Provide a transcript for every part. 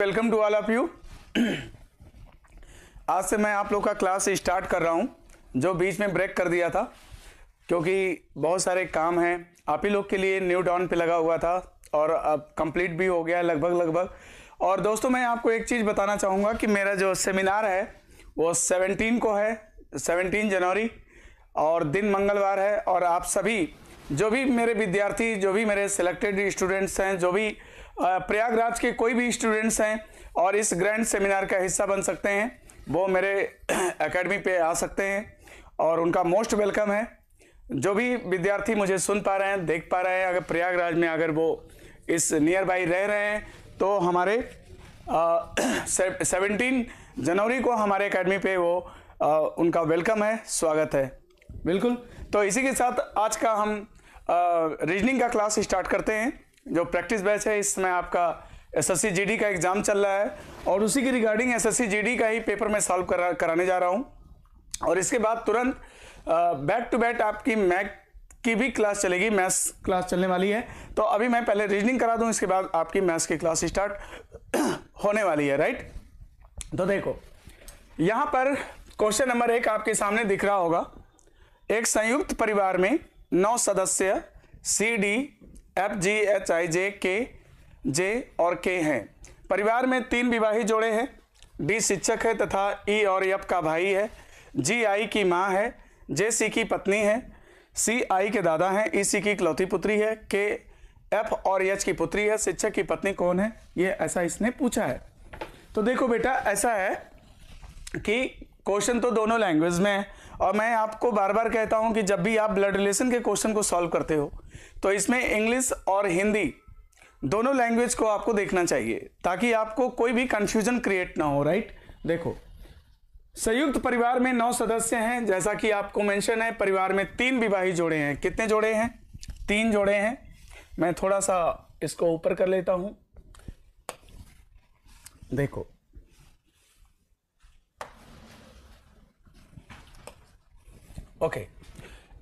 Welcome to all of you आज से मैं आप लोग का क्लास स्टार्ट कर रहा हूँ जो बीच में ब्रेक कर दिया था क्योंकि बहुत सारे काम हैं आप ही लोग के लिए न्यू डाउन पे लगा हुआ था और अब कंप्लीट भी हो गया लगभग लगभग और दोस्तों मैं आपको एक चीज़ बताना चाहूँगा कि मेरा जो सेमिनार है वो सेवनटीन को है सेवनटीन जनवरी और दिन मंगलवार है और आप सभी जो भी मेरे विद्यार्थी जो भी मेरे सेलेक्टेड स्टूडेंट्स हैं जो भी प्रयागराज के कोई भी स्टूडेंट्स हैं और इस ग्रैंड सेमिनार का हिस्सा बन सकते हैं वो मेरे एकेडमी पे आ सकते हैं और उनका मोस्ट वेलकम है जो भी विद्यार्थी मुझे सुन पा रहे हैं देख पा रहे हैं अगर प्रयागराज में अगर वो इस नियर बाई रह रहे हैं तो हमारे सेवनटीन जनवरी को हमारे एकेडमी पे वो आ, उनका वेलकम है स्वागत है बिल्कुल तो इसी के साथ आज का हम रीजनिंग का क्लास स्टार्ट करते हैं जो प्रैक्टिस बैच है इस समय आपका एस एस का एग्ज़ाम चल रहा है और उसी की रिगार्डिंग एस एस का ही पेपर मैं सॉल्व करा कराने जा रहा हूँ और इसके बाद तुरंत बैक टू बैक आपकी मैक की भी क्लास चलेगी मैथ्स क्लास चलने वाली है तो अभी मैं पहले रीजनिंग करा दूँ इसके बाद आपकी मैथ्स की क्लास स्टार्ट होने वाली है राइट तो देखो यहाँ पर क्वेश्चन नंबर एक आपके सामने दिख रहा होगा एक संयुक्त परिवार में नौ सदस्य C D F G H I J K J और के हैं परिवार में तीन विवाही जोड़े हैं डी शिक्षक है तथा ई e और एफ का भाई है जी आई की माँ है जे सी की पत्नी है सी आई के दादा हैं ई e, सी की इकलौती पुत्री है के एफ और एच की पुत्री है शिक्षक की पत्नी कौन है ये ऐसा इसने पूछा है तो देखो बेटा ऐसा है कि क्वेश्चन तो दोनों लैंग्वेज में है और मैं आपको बार बार कहता हूं कि जब भी आप ब्लड रिलेशन के क्वेश्चन को सॉल्व करते हो तो इसमें इंग्लिश और हिंदी दोनों लैंग्वेज को आपको देखना चाहिए ताकि आपको कोई भी कन्फ्यूजन क्रिएट ना हो राइट देखो संयुक्त परिवार में नौ सदस्य हैं जैसा कि आपको मेंशन है परिवार में तीन विवाही जोड़े हैं कितने जोड़े हैं तीन जोड़े हैं मैं थोड़ा सा इसको ऊपर कर लेता हूं देखो ओके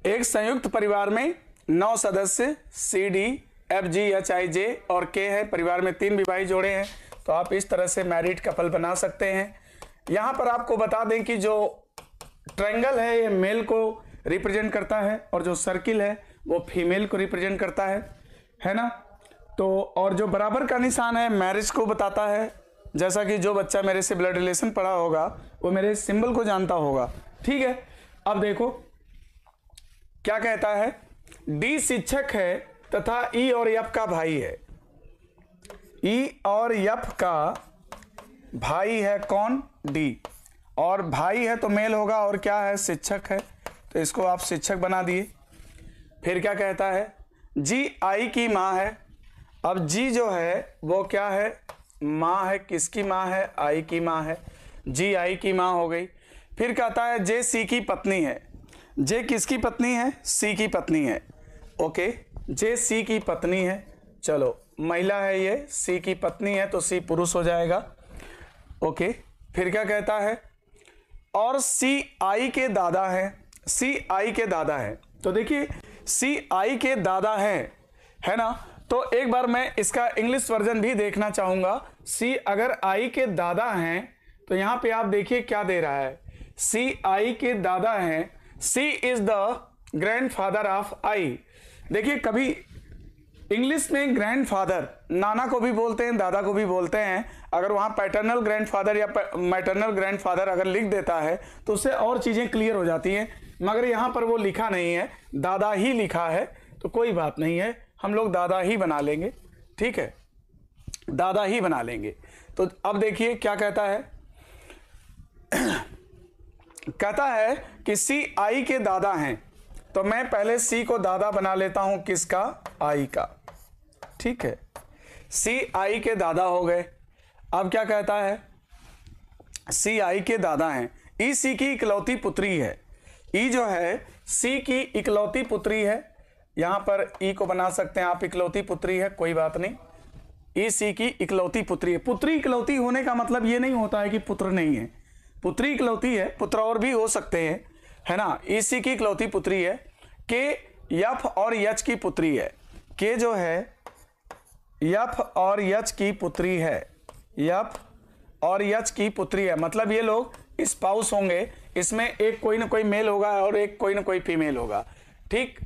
एक संयुक्त परिवार में नौ सदस्य C D F G H I J और के है परिवार में तीन विवाही जोड़े हैं तो आप इस तरह से मैरिड कपल बना सकते हैं यहां पर आपको बता दें कि जो ट्रैंगल है ये मेल को रिप्रेजेंट करता है और जो सर्किल है वो फीमेल को रिप्रेजेंट करता है है ना तो और जो बराबर का निशान है मैरिज को बताता है जैसा कि जो बच्चा मेरे से ब्लड रिलेशन पढ़ा होगा वो मेरे सिंबल को जानता होगा ठीक है अब देखो क्या कहता है डी शिक्षक है तथा ई और यप का भाई है ई और यप का भाई है कौन डी और भाई है तो मेल होगा और क्या है शिक्षक है तो इसको आप शिक्षक बना दिए फिर क्या कहता है जी आई की माँ है अब जी जो है वो क्या है माँ है किसकी माँ है आई की माँ है जी आई की माँ हो गई फिर कहता है जे सी की पत्नी है जे किसकी पत्नी है सी की पत्नी है ओके जे सी की पत्नी है चलो महिला है ये सी की पत्नी है तो सी पुरुष हो जाएगा ओके फिर क्या कहता है और सी आई के दादा है सी आई के दादा है तो देखिए सी आई के दादा है है ना तो एक बार मैं इसका इंग्लिश वर्जन भी देखना चाहूँगा सी अगर आई के दादा हैं तो यहाँ पे आप देखिए क्या दे रहा है सी आई के दादा हैं C is the grand father of I देखिए कभी इंग्लिश में ग्रैंड फादर नाना को भी बोलते हैं दादा को भी बोलते हैं अगर वहाँ पैटर्नल ग्रैंड फादर या मैटर्नल ग्रैंड फादर अगर लिख देता है तो उससे और चीज़ें क्लियर हो जाती हैं मगर यहां पर वो लिखा नहीं है दादा ही लिखा है तो कोई बात नहीं है हम लोग दादा ही बना लेंगे ठीक है दादा ही बना लेंगे तो अब देखिए क्या कहता है कहता है कि सी आई के दादा हैं तो मैं पहले सी को दादा बना लेता हूं किसका आई का ठीक है सी आई के दादा हो गए अब क्या कहता है सी आई के दादा हैं ई सी की इकलौती पुत्री है ई जो है सी की इकलौती पुत्री है यहां पर ई को बना सकते हैं आप इकलौती पुत्री है कोई बात नहीं ई सी की इकलौती पुत्री है पुत्री इकलौती होने का मतलब यह नहीं होता है कि पुत्र नहीं है पुत्री इकलौती है पुत्र और भी हो सकते हैं है ना इसी की इकलौती पुत्री है के यफ और यच की पुत्री है के जो है यफ और यच की पुत्री है यफ और यच की पुत्री है मतलब ये लोग स्पाउस होंगे इसमें एक कोई ना कोई मेल होगा और एक कोई ना कोई फीमेल होगा ठीक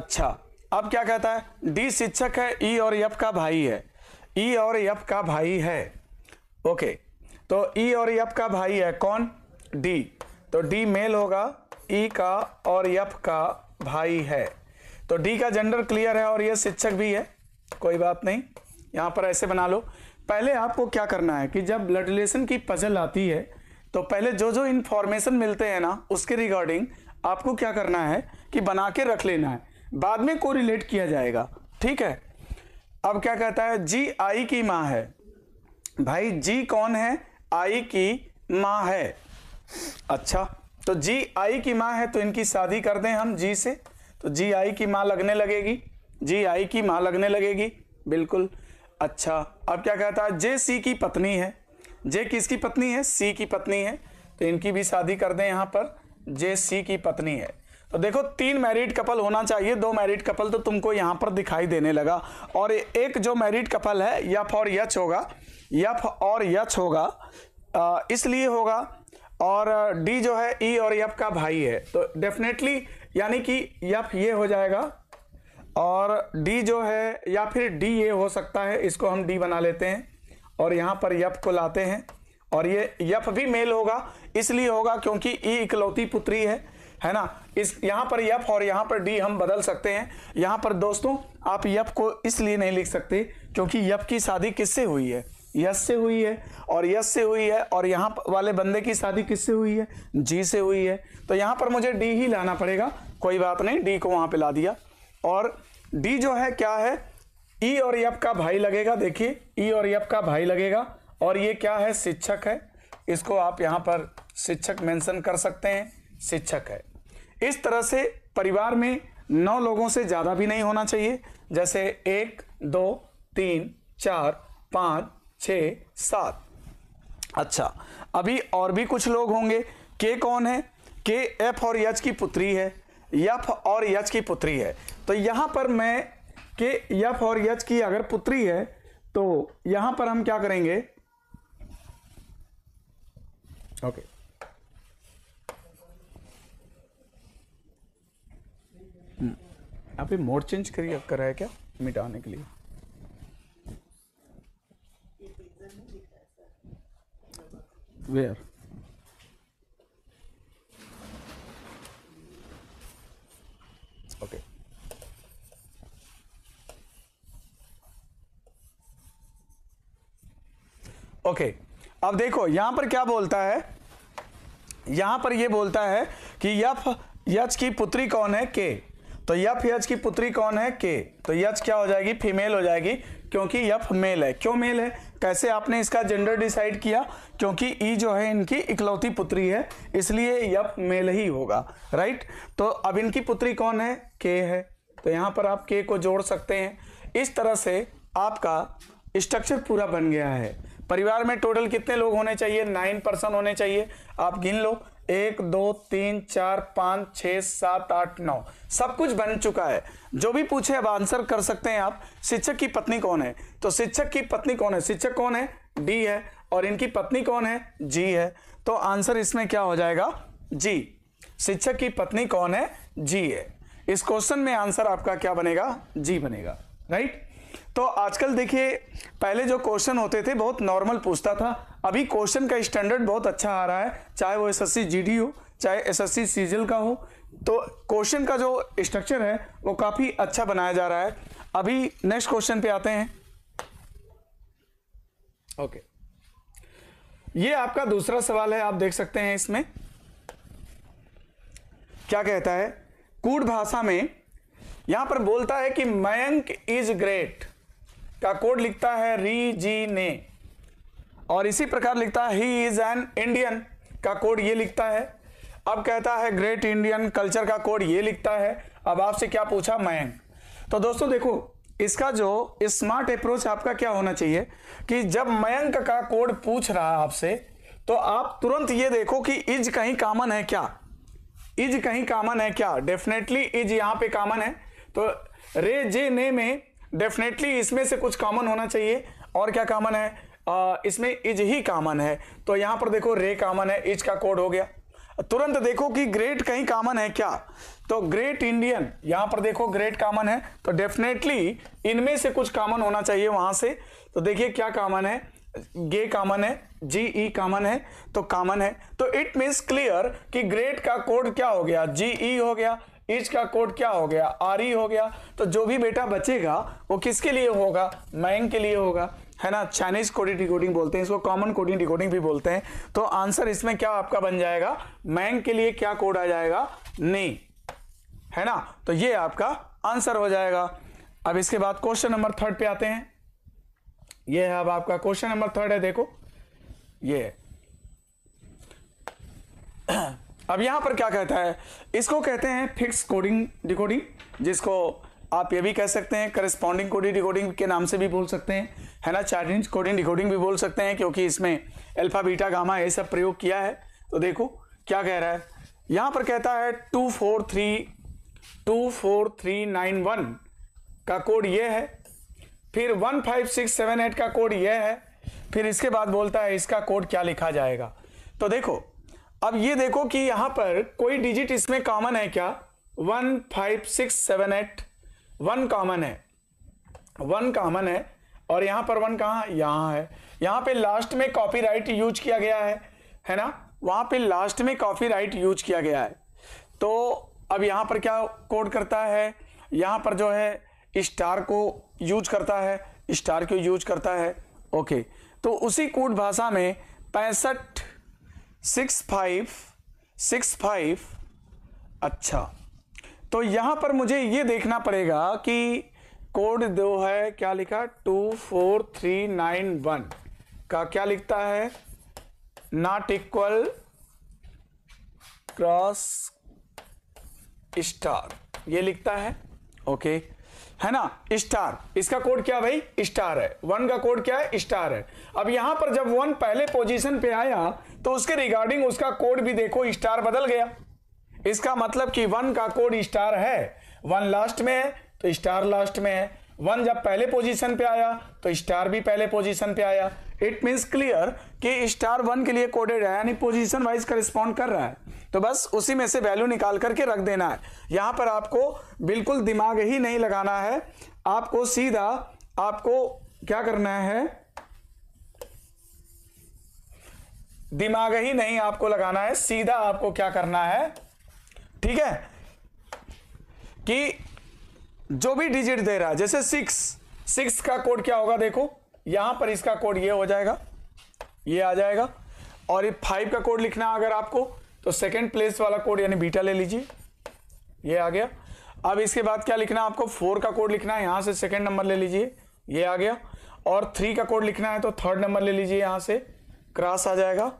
अच्छा अब क्या कहता है डी शिक्षक है ई और यफ का भाई है ई और यफ का भाई है ओके तो ई e और यप का भाई है कौन डी तो डी मेल होगा ई e का और यप का भाई है तो डी का जेंडर क्लियर है और यह शिक्षक भी है कोई बात नहीं यहां पर ऐसे बना लो पहले आपको क्या करना है कि जब ब्लड रिलेशन की पजल आती है तो पहले जो जो इंफॉर्मेशन मिलते हैं ना उसके रिगार्डिंग आपको क्या करना है कि बना के रख लेना है बाद में को रिलेट किया जाएगा ठीक है अब क्या कहता है जी आई की माँ है भाई जी कौन है आई की माँ है अच्छा तो जी आई की माँ है तो इनकी शादी कर दें हम जी से तो जी आई की माँ लगने लगेगी जी आई की माँ लगने लगेगी बिल्कुल अच्छा अब क्या कहता है जे सी की पत्नी है जे किसकी पत्नी है सी की पत्नी है तो इनकी भी शादी कर दें यहाँ पर जे सी की पत्नी है तो देखो तीन मैरिड कपल होना चाहिए दो मैरिड कपल तो तुमको यहाँ पर दिखाई देने लगा और एक जो मैरिड कपल है यफ और यच होगा यफ और यच होगा इसलिए होगा और डी जो है ई e और यफ का भाई है तो डेफिनेटली यानी कि यफ ये हो जाएगा और डी जो है या फिर डी ये हो सकता है इसको हम डी बना लेते हैं और यहाँ पर यफ को लाते हैं और ये यफ भी मेल होगा इसलिए होगा क्योंकि ई e इकलौती पुत्री है है ना इस यहाँ पर यफ और यहाँ पर डी हम बदल सकते हैं यहाँ पर दोस्तों आप यफ को इसलिए नहीं लिख सकते क्योंकि यफ की शादी किससे हुई है यश से हुई है और यश से हुई है और यहाँ वाले बंदे की शादी किससे हुई है जी से हुई है तो यहाँ पर मुझे डी ही लाना पड़ेगा कोई बात नहीं डी को वहाँ पे ला दिया और डी जो है क्या है ई और यप का भाई लगेगा देखिए ई और यप का भाई लगेगा और ये क्या है शिक्षक है इसको आप यहाँ पर शिक्षक मैंसन कर सकते हैं शिक्षक है इस तरह से परिवार में नौ लोगों से ज़्यादा भी नहीं होना चाहिए जैसे एक दो तीन चार पाँच छ सात अच्छा अभी और भी कुछ लोग होंगे के कौन है के एफ और यच की पुत्री है यफ और यच की पुत्री है तो यहां पर मैं के यफ और यच की अगर पुत्री है तो यहां पर हम क्या करेंगे ओके okay. हम्म। मोड चेंज करिए करा है क्या मिटाने के लिए Where? Okay. Okay okay. अब देखो यहां पर क्या बोलता है यहां पर यह बोलता है कि यफ यच की पुत्री कौन है के तो यफ यच की पुत्री कौन है के तो यच क्या हो जाएगी फीमेल हो जाएगी क्योंकि यफ मेल है क्यों मेल है कैसे आपने इसका जेंडर डिसाइड किया क्योंकि ई जो है इनकी इकलौती पुत्री है इसलिए यप मेल ही होगा राइट तो अब इनकी पुत्री कौन है के है तो यहाँ पर आप के को जोड़ सकते हैं इस तरह से आपका स्ट्रक्चर पूरा बन गया है परिवार में टोटल कितने लोग होने चाहिए नाइन पर्सन होने चाहिए आप गिन लो एक दो तीन चार पांच छ सात आठ नौ सब कुछ बन चुका है जो भी पूछे अब आंसर कर सकते हैं आप शिक्षक की पत्नी कौन है तो शिक्षक की पत्नी कौन है शिक्षक कौन है डी है और इनकी पत्नी कौन है जी है तो आंसर इसमें क्या हो जाएगा जी शिक्षक की पत्नी कौन है जी है इस क्वेश्चन में आंसर आपका क्या बनेगा जी बनेगा राइट तो आजकल देखिए पहले जो क्वेश्चन होते थे बहुत नॉर्मल पूछता था अभी क्वेश्चन का स्टैंडर्ड बहुत अच्छा आ रहा है चाहे वो एस एस सी हो चाहे एस एस सी का हो तो क्वेश्चन का जो स्ट्रक्चर है वो काफ़ी अच्छा बनाया जा रहा है अभी नेक्स्ट क्वेश्चन पे आते हैं ओके ये आपका दूसरा सवाल है आप देख सकते हैं इसमें क्या कहता है कूट भाषा में यहां पर बोलता है कि मयंक इज ग्रेट का कोड लिखता है री जी ने और इसी प्रकार लिखता है ही इज एन इंडियन का कोड ये लिखता है अब कहता है ग्रेट इंडियन कल्चर का कोड ये लिखता है अब आपसे क्या पूछा मैन तो दोस्तों देखो इसका जो स्मार्ट अप्रोच आपका क्या होना चाहिए कि जब मयंक का कोड पूछ रहा है आपसे तो आप तुरंत ये देखो कि इज कहीं कॉमन है क्या इज कहीं कॉमन है क्या डेफिनेटली इज यहां पे कॉमन है तो रे जे ने में डेफिनेटली इसमें से कुछ कॉमन होना चाहिए और क्या कॉमन है आ, इसमें इज ही कॉमन है तो यहां पर देखो रे कॉमन है इज का कोड हो गया तुरंत देखो कि ग्रेट कहीं कॉमन है क्या तो ग्रेट इंडियन यहां पर देखो ग्रेट कॉमन है तो डेफिनेटली इनमें से कुछ कॉमन होना चाहिए वहां से तो देखिए क्या कॉमन है गे कॉमन है जी ई कॉमन है तो कॉमन है तो इट मीन्स क्लियर कि ग्रेट का कोड क्या हो गया जी ई e हो गया ईच का कोड क्या हो गया आर ई e हो गया तो जो भी बेटा बचेगा वो किसके लिए होगा मैंग के लिए होगा है ना चाइनीज कोडिंग डिकोडिंग बोलते हैं इसको कॉमन कोडिंग डिकोडिंग भी बोलते हैं तो आंसर इसमें क्या आपका बन जाएगा मैंग के लिए क्या कोड आ जाएगा नी है ना तो ये आपका आंसर हो जाएगा अब इसके बाद क्वेश्चन नंबर थर्ड पे आते हैं ये है अब आपका क्वेश्चन नंबर थर्ड है देखो ये है अब यहां पर क्या कहता है इसको कहते हैं फिक्स कोडिंग डिकोडिंग जिसको आप ये भी कह सकते हैं करस्पॉन्डिंग कोडिंग डिकोडिंग के नाम से भी बोल सकते हैं है ना इंच कोडिंग डिकोडिंग भी बोल सकते हैं क्योंकि इसमें अल्फा बीटा गामा ये सब प्रयोग किया है तो देखो क्या कह रहा है यहां पर कहता है two four three two four three nine one का कोड ये है फिर one five six seven eight का कोड यह है फिर इसके बाद बोलता है इसका कोड क्या लिखा जाएगा तो देखो अब ये देखो कि यहां पर कोई डिजिट इसमें कॉमन है क्या one five six seven eight one common है वन कॉमन है और यहां पर वन कहा यहां है यहां पे लास्ट में कॉपीराइट यूज किया गया है है ना वहां पे लास्ट में कॉपीराइट यूज किया गया है तो अब यहां पर क्या कोड करता है यहां पर जो है स्टार को यूज करता है स्टार को यूज करता है ओके तो उसी कोड भाषा में पैंसठ सिक्स फाइव सिक्स फाइव अच्छा तो यहां पर मुझे ये देखना पड़ेगा कि कोड दो है क्या लिखा two four three nine one का क्या लिखता है नॉट इक्वल क्रॉस स्टार ये लिखता है ओके है ना स्टार इसका कोड क्या भाई स्टार है वन का कोड क्या है स्टार है अब यहां पर जब वन पहले पोजीशन पे आया तो उसके रिगार्डिंग उसका कोड भी देखो स्टार बदल गया इसका मतलब कि वन का कोड स्टार है वन लास्ट में है तो स्टार लास्ट में है वन जब पहले पोजीशन पे आया तो स्टार भी पहले पोजीशन पे आया इट मीन्स क्लियर कि स्टार वन के लिए कोडेड है यानी पोजीशन वाइज रिस्पॉन्ड कर रहा है तो बस उसी में से वैल्यू निकाल करके रख देना है यहाँ पर आपको बिल्कुल दिमाग ही नहीं लगाना है आपको सीधा आपको क्या करना है दिमाग ही नहीं आपको लगाना है सीधा आपको क्या करना है ठीक है कि जो भी डिजिट दे रहा है जैसे सिक्स सिक्स का कोड क्या होगा देखो यहां पर इसका कोड ये हो जाएगा ये आ जाएगा और ये फाइव का कोड लिखना अगर आपको तो सेकेंड प्लेस वाला कोड यानी बीटा ले लीजिए ये आ गया अब इसके बाद क्या लिखना है आपको फोर का कोड लिखना है यहां से सेकेंड नंबर ले लीजिए ये आ गया और थ्री का कोड लिखना है तो थर्ड नंबर ले लीजिए यहां से क्रॉस आ जाएगा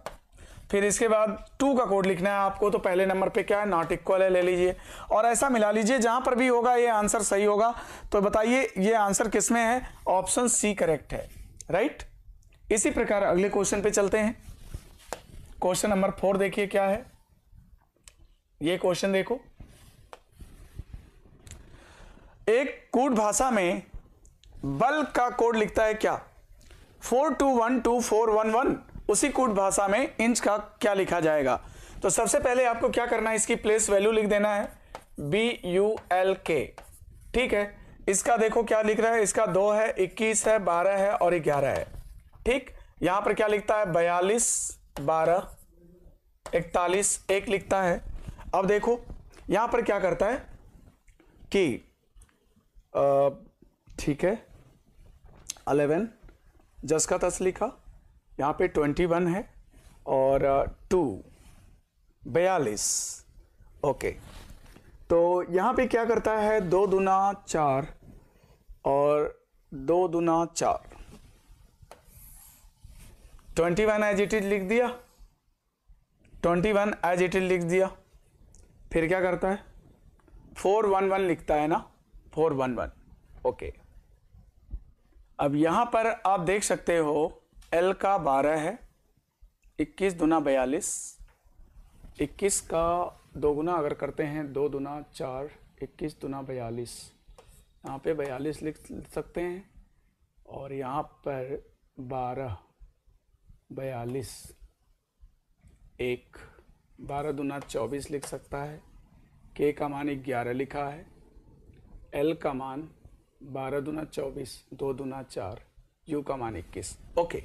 फिर इसके बाद टू का कोड लिखना है आपको तो पहले नंबर पे क्या है नॉट इक्वल है ले लीजिए और ऐसा मिला लीजिए जहां पर भी होगा ये आंसर सही होगा तो बताइए ये आंसर किस में है ऑप्शन सी करेक्ट है राइट इसी प्रकार अगले क्वेश्चन पे चलते हैं क्वेश्चन नंबर फोर देखिए क्या है ये क्वेश्चन देखो एक कूट भाषा में बल का कोड लिखता है क्या four two one two four one one उसी कूट भाषा में इंच का क्या लिखा जाएगा तो सबसे पहले आपको क्या करना है इसकी प्लेस वैल्यू लिख देना है बी यू एल के ठीक है इसका देखो क्या लिख रहा है इसका दो है इक्कीस है बारह है और ग्यारह है ठीक यहां पर क्या लिखता है बयालीस बारह इकतालीस एक लिखता है अब देखो यहां पर क्या करता है कि ठीक है अलेवन जस का तस लिखा यहाँ पे ट्वेंटी वन है और टू uh, बयालीस ओके तो यहाँ पे क्या करता है दो दुना चार और दो दुना चार twenty one as it is लिख दिया twenty one as it is लिख दिया फिर क्या करता है फोर वन वन लिखता है ना फोर वन वन ओके अब यहाँ पर आप देख सकते हो एल का बारह है इक्कीस दुना बयालीस इक्कीस का दोगुना अगर करते हैं दो दुना चार इक्कीस दुना बयालीस यहाँ पे बयालीस लिख सकते हैं और यहाँ पर बारह बयालीस एक बारह दुना चौबीस लिख सकता है के का मान ग्यारह लिखा है एल का मान बारह दुना चौबीस दो दुना चार यू का मान इक्कीस ओके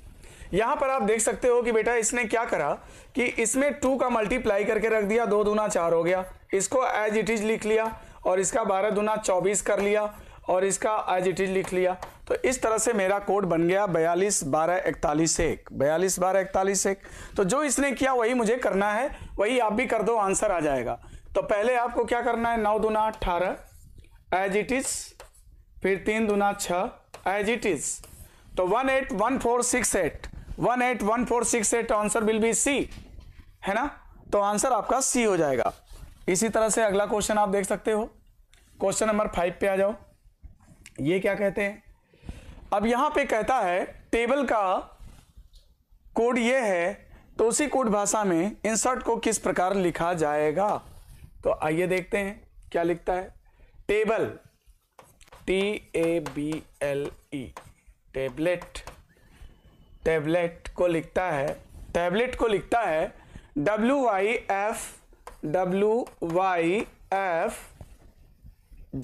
यहां पर आप देख सकते हो कि बेटा इसने क्या करा कि इसमें टू का मल्टीप्लाई करके रख दिया दो दुना चार हो गया इसको एज इट इज लिख लिया और इसका बारह दुना चौबीस कर लिया और इसका एज इट इज लिख लिया तो इस तरह से मेरा कोड बन गया बयालीस बारह इकतालीस एक बयालीस बारह इकतालीस एक तो जो इसने किया वही मुझे करना है वही आप भी कर दो आंसर आ जाएगा तो पहले आपको क्या करना है नौ दुना अठारह एज इट इज फिर तीन दुना छ एज इट इज तो one eight one four six eight one eight one four six eight answer will be C है ना तो आंसर आपका सी हो जाएगा इसी तरह से अगला क्वेश्चन आप देख सकते हो क्वेश्चन नंबर फाइव पे आ जाओ ये क्या कहते हैं अब यहां पे कहता है टेबल का कोड ये है तो उसी कोड भाषा में इंसर्ट को किस प्रकार लिखा जाएगा तो आइए देखते हैं क्या लिखता है table T A B L E tablet tablet को लिखता है टैबलेट को लिखता है W Y F W Y F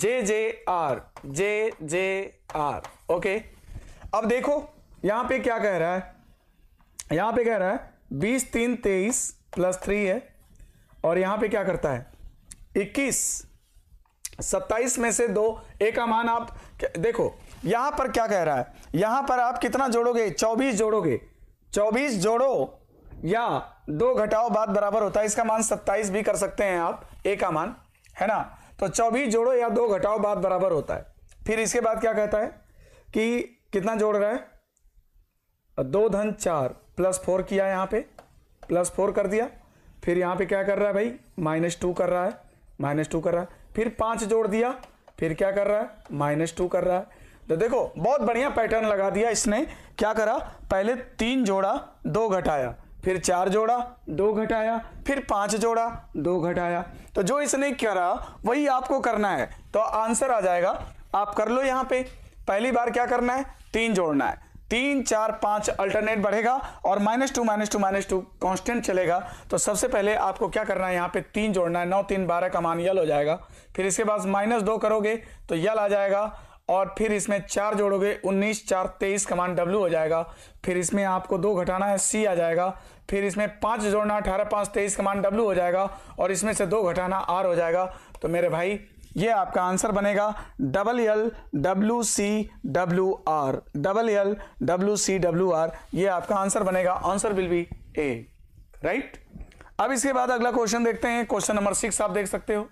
J J R J J R okay अब देखो यहां पे क्या कह रहा है यहां पे कह रहा है बीस तीन तेईस प्लस थ्री है और यहां पे क्या करता है इक्कीस सत्ताईस में से दो एक का मान आप देखो यहां पर क्या कह रहा है यहां पर आप कितना जोड़ोगे चौबीस जोड़ोगे चौबीस जोड़ो या दो घटाओ बाद बराबर होता है इसका मान सत्ताईस भी कर सकते हैं आप ए का मान है ना तो चौबीस जोड़ो या दो घटाओ बाद बराबर होता है फिर इसके बाद क्या कहता है कि कितना जोड़ रहा है दो धन चार प्लस फोर किया यहां पे प्लस फोर कर दिया फिर यहां पे क्या कर रहा है भाई माइनस टू कर रहा है माइनस टू कर रहा है फिर पांच जोड़ दिया फिर क्या कर रहा है माइनस टू कर रहा है तो देखो बहुत बढ़िया पैटर्न लगा दिया इसने क्या करा पहले तीन जोड़ा दो घटाया फिर चार जोड़ा दो घटाया फिर पांच जोड़ा दो घटाया तो जो इसने करा वही आपको करना है तो आंसर आ जाएगा आप कर लो यहां पे पहली बार क्या करना है तीन जोड़ना है तीन चार पांच अल्टरनेट बढ़ेगा और minus two minus two minus two constant चलेगा तो सबसे पहले आपको क्या करना है यहाँ पे तीन जोड़ना है नौ तीन बारह का मान यल हो जाएगा फिर इसके बाद माइनस दो करोगे तो यल आ जाएगा और फिर इसमें चार जोड़ोगे उन्नीस चार तेईस कमांड डब्ल्यू हो जाएगा फिर इसमें आपको दो घटाना है सी आ जाएगा फिर इसमें पाँच जोड़ना अठारह पाँच तेईस कमांड डब्ल्यू हो जाएगा और इसमें से दो घटाना आर हो जाएगा तो मेरे भाई ये आपका आंसर बनेगा double L W C W R double L W C W R ये आपका आंसर बनेगा answer will be A right अब इसके बाद अगला क्वेश्चन देखते हैं क्वेश्चन नंबर सिक्स आप देख सकते हो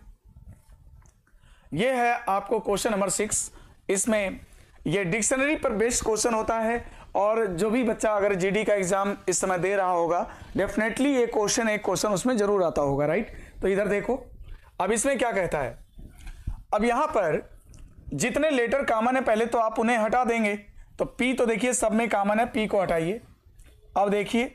यह है आपको क्वेश्चन नंबर सिक्स इसमें ये डिक्शनरी पर बेस्ड क्वेश्चन होता है और जो भी बच्चा अगर जीडी का एग्जाम इस समय दे रहा होगा डेफिनेटली ये क्वेश्चन एक क्वेश्चन उसमें जरूर आता होगा राइट तो इधर देखो अब इसमें क्या कहता है अब यहां पर जितने लेटर कामन है पहले तो आप उन्हें हटा देंगे तो पी तो देखिए सब में कामन है पी को हटाइए अब देखिए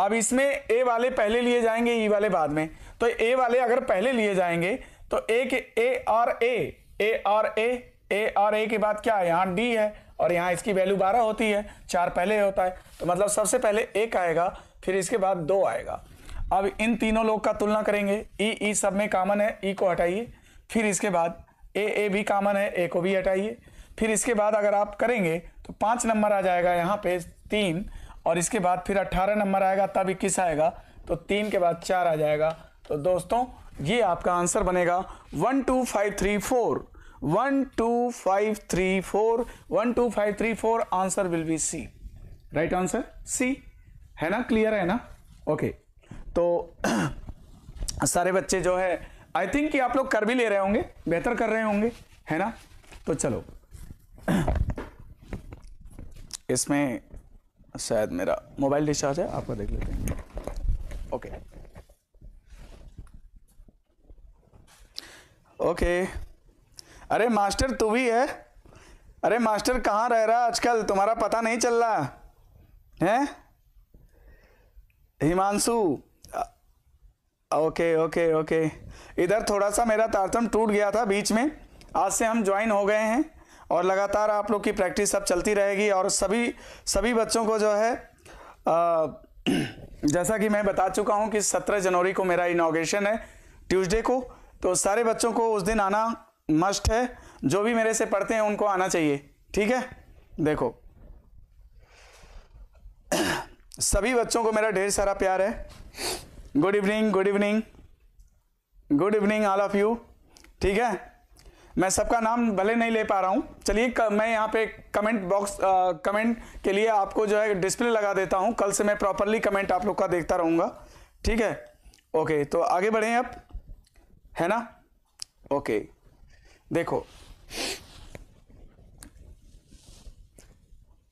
अब इसमें ए वाले पहले लिए जाएंगे ई e वाले बाद में तो ए वाले अगर पहले लिए जाएंगे तो ए के A R A A R A ए और ए के बाद क्या है यहाँ डी है और यहाँ इसकी वैल्यू बारह होती है चार पहले होता है तो मतलब सबसे पहले एक आएगा फिर इसके बाद दो आएगा अब इन तीनों लोग का तुलना करेंगे ई ई सब में कामन है ई e को हटाइए फिर इसके बाद ए ए भी कामन है ए को भी हटाइए फिर इसके बाद अगर आप करेंगे तो पाँच नंबर आ जाएगा यहाँ पे तीन और इसके बाद फिर अट्ठारह नंबर आएगा तब इक्कीस आएगा तो तीन के बाद चार आ जाएगा तो दोस्तों ये आपका आंसर बनेगा one two five three four one two five three four one two five three four answer will be C right answer C है ना क्लियर है ना ओके तो सारे बच्चे जो है आई थिंक कि आप लोग कर भी ले रहे होंगे बेहतर कर रहे होंगे है ना तो चलो इसमें शायद मेरा मोबाइल डिस्चार्ज है आपका देख लेते हैं ओके ओके अरे मास्टर तू भी है अरे मास्टर कहाँ रह रहा आजकल तुम्हारा पता नहीं चल रहा है हिमांशु ओके ओके ओके इधर थोड़ा सा मेरा तारतम टूट गया था बीच में आज से हम ज्वाइन हो गए हैं और लगातार आप लोग की प्रैक्टिस अब चलती रहेगी और सभी सभी बच्चों को जो है आ, जैसा कि मैं बता चुका हूँ कि सत्रह जनवरी को मेरा इनाग्रेशन है ट्यूसडे को तो सारे बच्चों को उस दिन आना मस्ट है जो भी मेरे से पढ़ते हैं उनको आना चाहिए ठीक है देखो सभी बच्चों को मेरा ढेर सारा प्यार है good evening good evening good evening all of you ठीक है मैं सबका नाम भले नहीं ले पा रहा हूँ चलिए मैं यहाँ पे कमेंट बॉक्स कमेंट के लिए आपको जो है डिस्प्ले लगा देता हूँ कल से मैं प्रॉपरली कमेंट आप लोग का देखता रहूँगा ठीक है ओके तो आगे बढ़ें आप है ना ओके देखो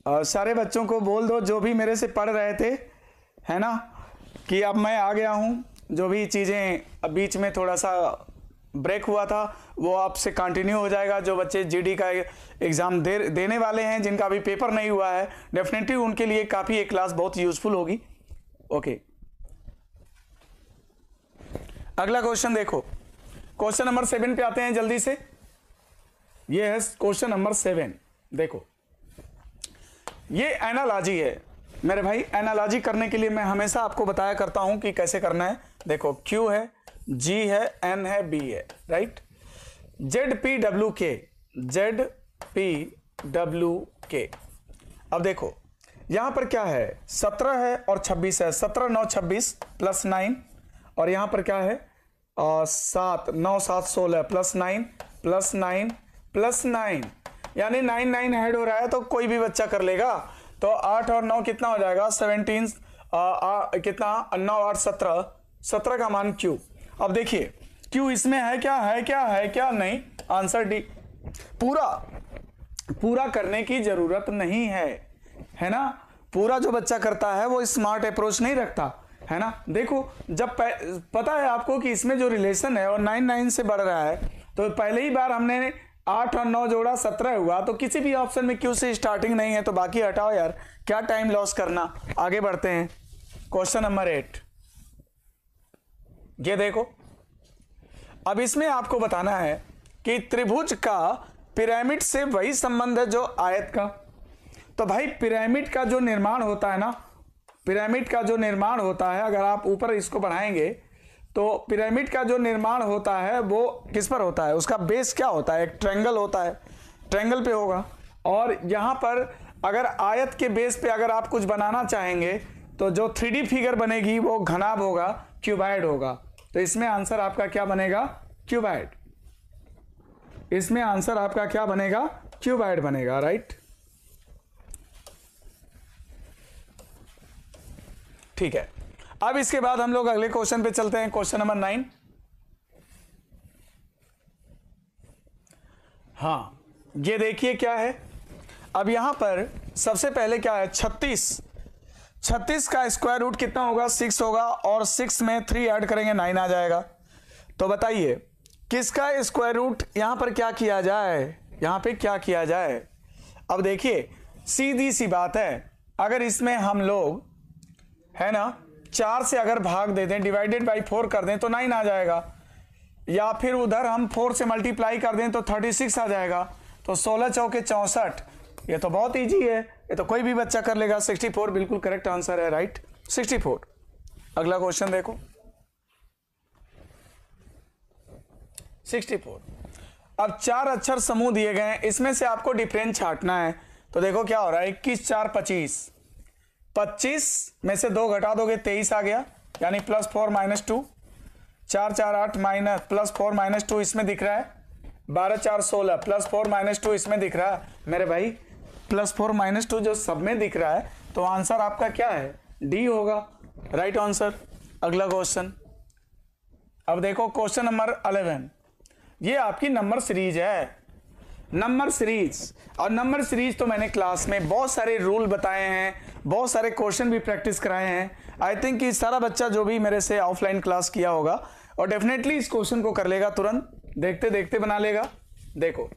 आ, सारे बच्चों को बोल दो जो भी मेरे से पढ़ रहे थे है ना कि अब मैं आ गया हूं जो भी चीज़ें बीच में थोड़ा सा ब्रेक हुआ था वो आपसे कंटिन्यू हो जाएगा जो बच्चे जीडी का एग्ज़ाम दे देने वाले हैं जिनका अभी पेपर नहीं हुआ है डेफिनेटली उनके लिए काफ़ी एक क्लास बहुत यूज़फुल होगी ओके अगला क्वेश्चन देखो क्वेश्चन नंबर सेवन पे आते हैं जल्दी से ये है क्वेश्चन नंबर सेवन देखो ये एनालॉजी है मेरे भाई एनालॉजी करने के लिए मैं हमेशा आपको बताया करता हूं कि कैसे करना है देखो क्यू है जी है एन है बी है right Z P W K Z P W K अब देखो यहां पर क्या है सत्रह है और छब्बीस है सत्रह नौ छब्बीस प्लस नाइन और यहां पर क्या है सात नौ सात सोलह plus nine plus nine plus nine यानी नाइन नाइन हेड हो रहा है तो कोई भी बच्चा कर लेगा तो आठ और नौ कितना हो जाएगा सेवनटीन कितना नौ आठ सत्रह सत्रह का मान क्यू अब देखिए क्यू इसमें है क्या है क्या है क्या नहीं आंसर डी पूरा पूरा करने की जरूरत नहीं है है ना पूरा जो बच्चा करता है वो स्मार्ट अप्रोच नहीं रखता है ना देखो जब पता है आपको कि इसमें जो रिलेशन है और नाइन नाइन से बढ़ रहा है तो पहले ही बार हमने आठ और नौ जोड़ा सत्रह हुआ तो किसी भी ऑप्शन में क्यू से स्टार्टिंग नहीं है तो बाकी हटाओ यार क्या टाइम लॉस करना आगे बढ़ते हैं क्वेश्चन नंबर एट ये देखो अब इसमें आपको बताना है कि त्रिभुज का पिरामिड से वही संबंध है जो आयत का तो भाई पिरामिड का जो निर्माण होता है ना पिरामिड का जो निर्माण होता है अगर आप ऊपर इसको बढ़ाएंगे तो पिरामिड का जो निर्माण होता है वो किस पर होता है उसका बेस क्या होता है एक ट्रेंगल होता है ट्रेंगल पे होगा और यहाँ पर अगर आयत के बेस पे अगर आप कुछ बनाना चाहेंगे तो जो थ्री फिगर बनेगी वो घनाब होगा क्यूबाइड होगा तो इसमें आंसर आपका क्या बनेगा क्यूबाइड इसमें आंसर आपका क्या बनेगा क्यूबाइड बनेगा राइट ठीक है अब इसके बाद हम लोग अगले क्वेश्चन पे चलते हैं क्वेश्चन नंबर नाइन हाँ ये देखिए क्या है अब यहां पर सबसे पहले क्या है छत्तीस छत्तीस का स्क्वायर रूट कितना होगा सिक्स होगा और सिक्स में थ्री ऐड करेंगे नाइन आ जाएगा तो बताइए किसका स्क्वायर रूट यहां पर क्या किया जाए यहां पे क्या किया जाए अब देखिए सीधी सी बात है अगर इसमें हम लोग है ना चार से अगर भाग दे दें डिवाइडेड बाई फोर कर दें तो नाइन आ जाएगा या फिर उधर हम फोर से मल्टीप्लाई कर दें तो थर्टी सिक्स आ जाएगा तो सोलह चौके चौंसठ ये तो बहुत ईजी है ये तो कोई भी बच्चा कर लेगा सिक्सटी फोर बिल्कुल करेक्ट आंसर है राइट सिक्सटी फोर अगला क्वेश्चन देखो सिक्सटी फोर अब चार अक्षर समूह दिए गए हैं इसमें से आपको डिफरेंस छाटना है तो देखो क्या हो रहा है इक्कीस चार पच्चीस पच्चीस में से दो घटा दोगे तेईस आ गया यानी प्लस फोर माइनस टू चार चार आठ minus plus four minus two इसमें दिख रहा है बारह चार सोलह प्लस फोर माइनस टू इसमें दिख रहा है मेरे भाई प्लस फोर माइनस टू जो सब में दिख रहा है तो आंसर आपका क्या है डी होगा राइट आंसर अगला क्वेश्चन अब देखो क्वेश्चन नंबर अलेवन ये आपकी नंबर सीरीज है नंबर सीरीज और नंबर सीरीज तो मैंने क्लास में बहुत सारे रूल बताए हैं बहुत सारे क्वेश्चन भी प्रैक्टिस कराए हैं आई थिंक कि सारा बच्चा जो भी मेरे से ऑफलाइन क्लास किया होगा और डेफिनेटली इस क्वेश्चन को कर लेगा तुरंत देखते देखते बना लेगा देखो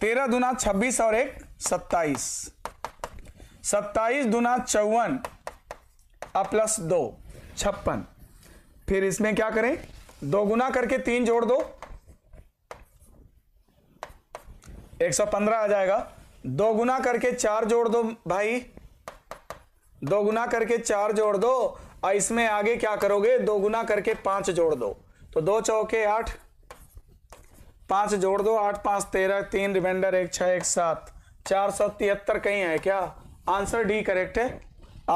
तेरह दुना छब्बीस और एक सत्ताईस सत्ताईस दुना चौवन और प्लस दो छप्पन फिर इसमें क्या करें दो गुना करके तीन जोड़ दो 115 आ जाएगा दो गुना करके चार जोड़ दो भाई दो गुना करके चार जोड़ दो और इसमें आगे क्या करोगे दो गुना करके पांच जोड़ दो तो दो चौके आठ पांच जोड़ दो आठ पांच तेरह तीन रिमाइंडर एक छह एक सात चार सौ तिहत्तर कहीं है क्या आंसर डी करेक्ट है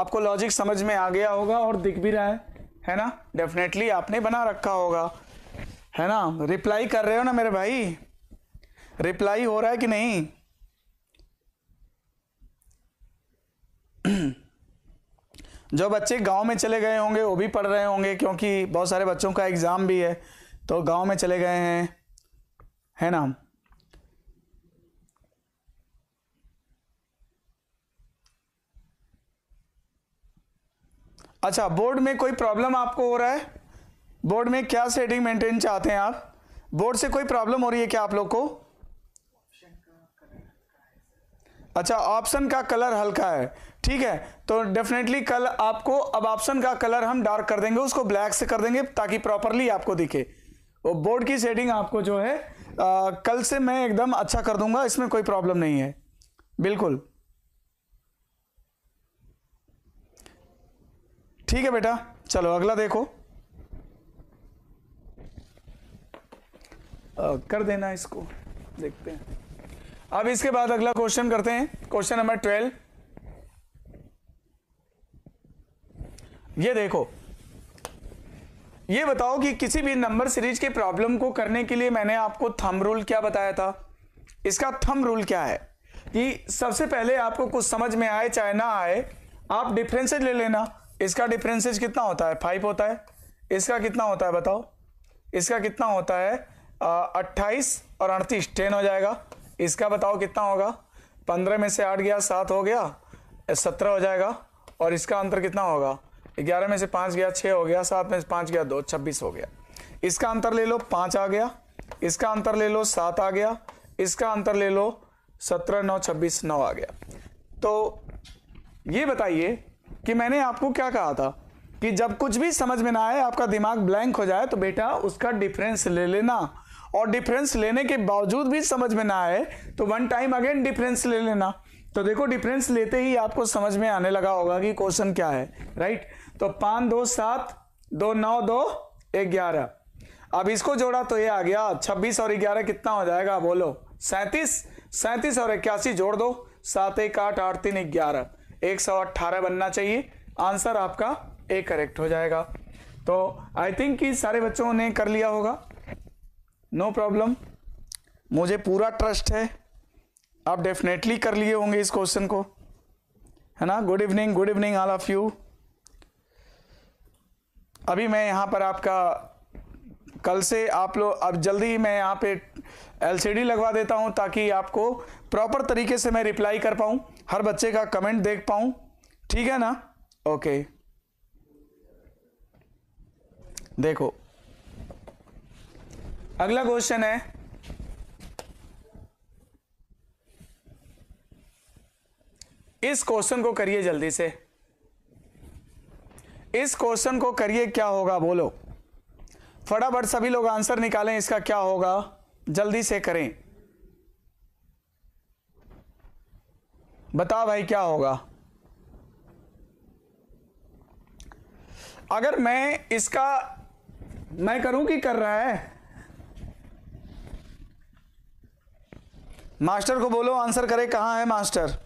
आपको लॉजिक समझ में आ गया होगा और दिख भी रहा है है ना डेफिनेटली आपने बना रखा होगा है ना रिप्लाई कर रहे हो ना मेरे भाई रिप्लाई हो रहा है कि नहीं जो बच्चे गांव में चले गए होंगे वो भी पढ़ रहे होंगे क्योंकि बहुत सारे बच्चों का एग्ज़ाम भी है तो गांव में चले गए हैं है ना अच्छा बोर्ड में कोई प्रॉब्लम आपको हो रहा है बोर्ड में क्या सेटिंग मेंटेन चाहते हैं आप बोर्ड से कोई प्रॉब्लम हो रही है क्या आप लोग को अच्छा ऑप्शन का कलर हल्का है ठीक है तो डेफिनेटली कल आपको अब ऑप्शन का कलर हम डार्क कर देंगे उसको ब्लैक से कर देंगे ताकि प्रॉपरली आपको दिखे वो बोर्ड की सेटिंग आपको जो है आ, कल से मैं एकदम अच्छा कर दूंगा इसमें कोई प्रॉब्लम नहीं है बिल्कुल ठीक है बेटा चलो अगला देखो आ, कर देना इसको देखते हैं अब इसके बाद अगला क्वेश्चन करते हैं क्वेश्चन नंबर ट्वेल्व ये देखो ये बताओ कि किसी भी नंबर सीरीज के प्रॉब्लम को करने के लिए मैंने आपको थम रूल क्या बताया था इसका थम रूल क्या है कि सबसे पहले आपको कुछ समझ में आए चाहे ना आए आप डिफरेंसेज ले लेना इसका डिफरेंसेज कितना होता है फाइव होता है इसका कितना होता है बताओ इसका कितना होता है अट्ठाईस और अड़तीस टेन हो जाएगा इसका बताओ कितना होगा पंद्रह में से आठ गया सात हो गया सत्रह हो जाएगा और इसका अंतर कितना होगा ग्यारह में से पांच गया छः हो गया सात में से पांच गया दो छब्बीस हो गया इसका अंतर ले लो पांच आ गया इसका अंतर ले लो सात आ गया इसका अंतर ले लो सत्रह नौ छब्बीस नौ आ गया तो ये बताइए कि मैंने आपको क्या कहा था कि जब कुछ भी समझ में ना आए आपका दिमाग ब्लैंक हो जाए तो बेटा उसका डिफरेंस ले लेना और डिफरेंस लेने के बावजूद भी समझ में ना आए तो वन टाइम अगेन डिफरेंस ले लेना तो देखो डिफरेंस लेते ही आपको समझ में आने लगा होगा कि क्वेश्चन क्या है राइट तो पाँच दो सात दो नौ दो ग्यारह अब इसको जोड़ा तो ये आ गया छब्बीस और ग्यारह कितना हो जाएगा बोलो सैंतीस सैंतीस और इक्यासी जोड़ दो सात एक आठ आठ तीन ग्यारह एक सौ अट्ठारह बनना चाहिए आंसर आपका ए करेक्ट हो जाएगा तो आई थिंक कि सारे बच्चों ने कर लिया होगा नो no प्रॉब्लम मुझे पूरा ट्रस्ट है आप डेफिनेटली कर लिए होंगे इस क्वेश्चन को है ना good evening good evening all of you अभी मैं यहां पर आपका कल से आप लोग अब जल्दी ही मैं यहां पे एलसीडी लगवा देता हूं ताकि आपको प्रॉपर तरीके से मैं रिप्लाई कर पाऊं हर बच्चे का कमेंट देख पाऊं ठीक है ना ओके देखो अगला क्वेश्चन है इस क्वेश्चन को करिए जल्दी से इस क्वेश्चन को करिए क्या होगा बोलो फटाफट सभी लोग आंसर निकालें इसका क्या होगा जल्दी से करें बता भाई क्या होगा अगर मैं इसका मैं करूं कि कर रहा है मास्टर को बोलो आंसर करे कहां है master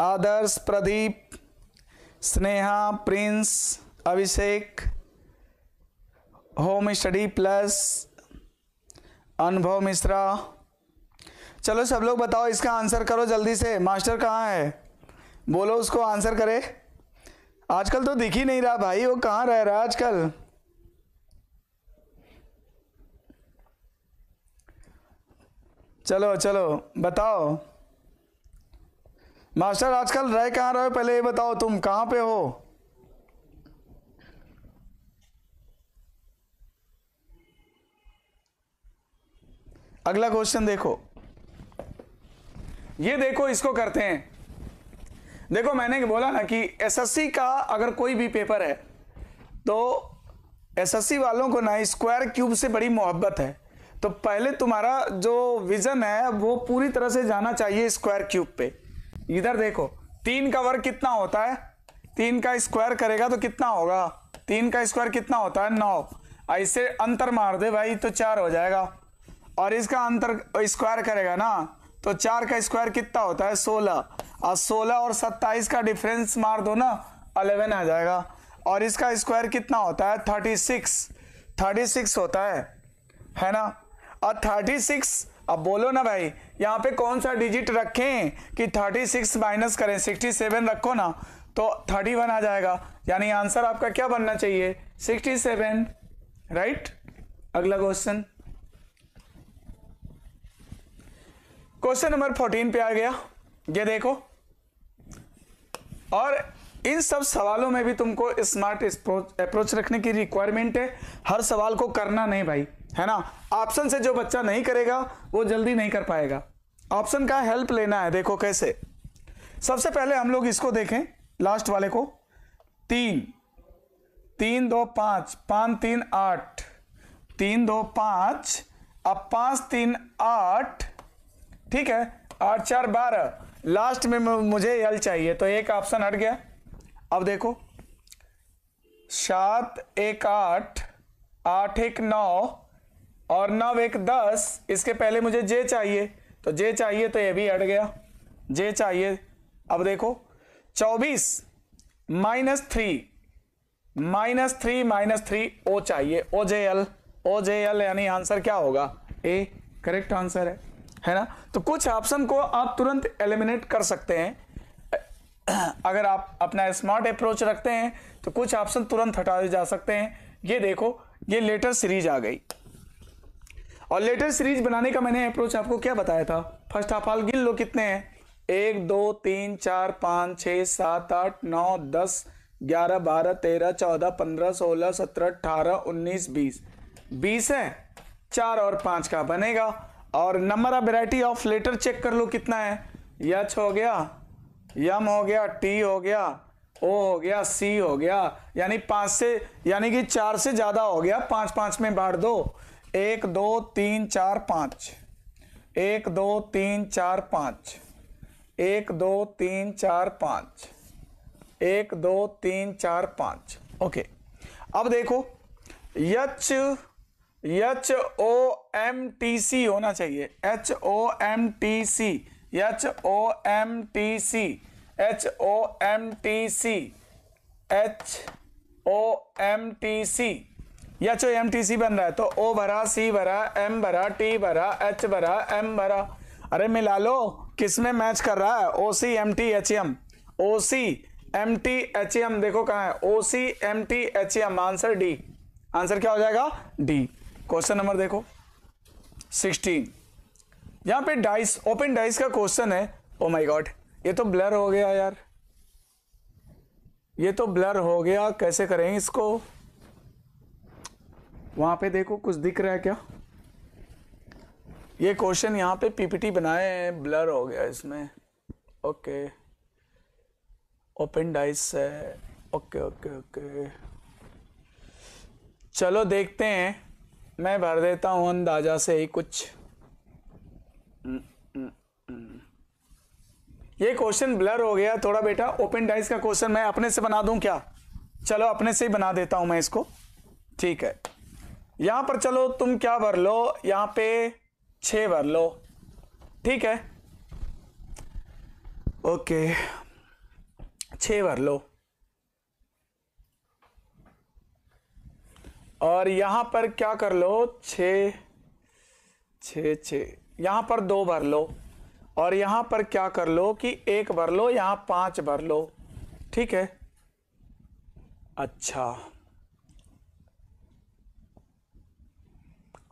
Adarsh Pradeep Sneha Prince Abhishek home study plus Anubhav Mishra चलो सब लोग बताओ इसका आंसर करो जल्दी से मास्टर कहाँ है बोलो उसको आंसर करे आजकल तो दिख ही नहीं रहा भाई वो कहाँ रह रहा है आजकल चलो चलो बताओ मास्टर आजकल रह कहाँ रहे हो पहले ये बताओ तुम कहाँ पे हो अगला क्वेश्चन देखो ये देखो इसको करते हैं देखो मैंने बोला ना कि एसएससी का अगर कोई भी पेपर है तो एसएससी वालों को ना स्क्वायर क्यूब से बड़ी मोहब्बत है तो पहले तुम्हारा जो विजन है वो पूरी तरह से जाना चाहिए स्क्वायर क्यूब पे इधर देखो तीन का वर्ग कितना होता है तीन का स्क्वायर करेगा तो कितना होगा तीन का स्क्वायर कितना होता है नौ ऐसे अंतर मार दे भाई तो चार हो जाएगा और इसका अंतर स्क्वायर करेगा ना तो चार का स्क्वायर कितना होता है सोलह और सोलह और सत्ताईस का डिफरेंस मार दो ना अलेवन आ जाएगा और इसका स्क्वायर कितना होता है थर्टी सिक्स थर्टी सिक्स होता है है ना और थर्टी सिक्स अब बोलो ना भाई यहाँ पे कौन सा डिजिट रखें कि थर्टी सिक्स माइनस करें सिक्सटी सेवन रखो ना तो थर्टी वन आ जाएगा यानी आंसर आपका क्या बनना चाहिए सिक्सटी सेवन राइट अगला क्वेश्चन क्वेश्चन नंबर फोर्टीन पे आ गया ये देखो और इन सब सवालों में भी तुमको स्मार्ट अप्रोच रखने की रिक्वायरमेंट है हर सवाल को करना नहीं भाई है ना ऑप्शन से जो बच्चा नहीं करेगा वो जल्दी नहीं कर पाएगा ऑप्शन का हेल्प लेना है देखो कैसे सबसे पहले हम लोग इसको देखें लास्ट वाले को तीन तीन दो पांच पांच तीन आठ तीन दो पांच अब पांच तीन आठ ठीक है आठ चार बारह लास्ट में मुझे एल चाहिए तो एक ऑप्शन हट गया अब देखो सात एक आठ आठ एक नौ और नव एक दस इसके पहले मुझे जे चाहिए तो जे चाहिए तो ये भी हट गया जे चाहिए अब देखो चौबीस minus three minus three minus three O चाहिए O J L O J L यानी आंसर क्या होगा ए करेक्ट आंसर है है ना तो कुछ ऑप्शन को आप तुरंत एलिमिनेट कर सकते हैं अगर आप अपना स्मार्ट अप्रोच रखते हैं तो कुछ ऑप्शन तुरंत हटाए जा सकते हैं ये देखो ये लेटर सीरीज आ गई और लेटर सीरीज बनाने का मैंने अप्रोच आपको क्या बताया था फर्स्ट ऑफ ऑल गिन लो कितने हैं एक दो तीन चार पाँच छः सात आठ नौ दस ग्यारह बारह तेरह चौदह पंद्रह सोलह सत्रह अठारह उन्नीस बीस बीस है चार और पाँच का बनेगा और number of variety of letter check कर लो कितना है यच हो गया यम हो गया टी हो गया ओ हो गया सी हो गया यानी पाँच से यानी कि चार से ज़्यादा हो गया पाँच पाँच में बांट दो एक दो तीन चार पाँच एक दो तीन चार पाँच एक दो तीन चार पाँच एक दो तीन चार पाँच ओके अब देखो यच यच ओ एम टी सी होना चाहिए H O M T C H O M T C H O M T C H O M T C या चो एम टी सी बन रहा है तो ओ भरा सी भरा एम भरा टी भरा एच भरा एम भरा अरे मिला लो किस में मैच कर रहा है O C M T H M O C M T H M देखो कहा है O C M T H M answer D answer क्या हो जाएगा डी क्वेश्चन नंबर देखो सिक्सटीन यहां पे डाइस ओपन डाइस का क्वेश्चन है ओ माय गॉड ये तो ब्लर हो गया यार ये तो ब्लर हो गया कैसे करें इसको वहाँ पे देखो कुछ दिख रहा है क्या ये क्वेश्चन यहाँ पे पीपीटी बनाए हैं ब्लर हो गया इसमें ओके ओपन डाइस है ओके ओके ओके चलो देखते हैं मैं भर देता हूँ अंदाजा से ही कुछ ये क्वेश्चन ब्लर हो गया थोड़ा बेटा ओपन डाइस का क्वेश्चन मैं अपने से बना दूं क्या चलो अपने से ही बना देता हूं मैं इसको ठीक है यहां पर चलो तुम क्या भर लो यहां पे छ भर लो ठीक है ओके छ भर लो और यहां पर क्या कर लो छ छ छ यहां पर दो भर लो और यहां पर क्या कर लो कि एक भर लो यहां पांच भर लो ठीक है अच्छा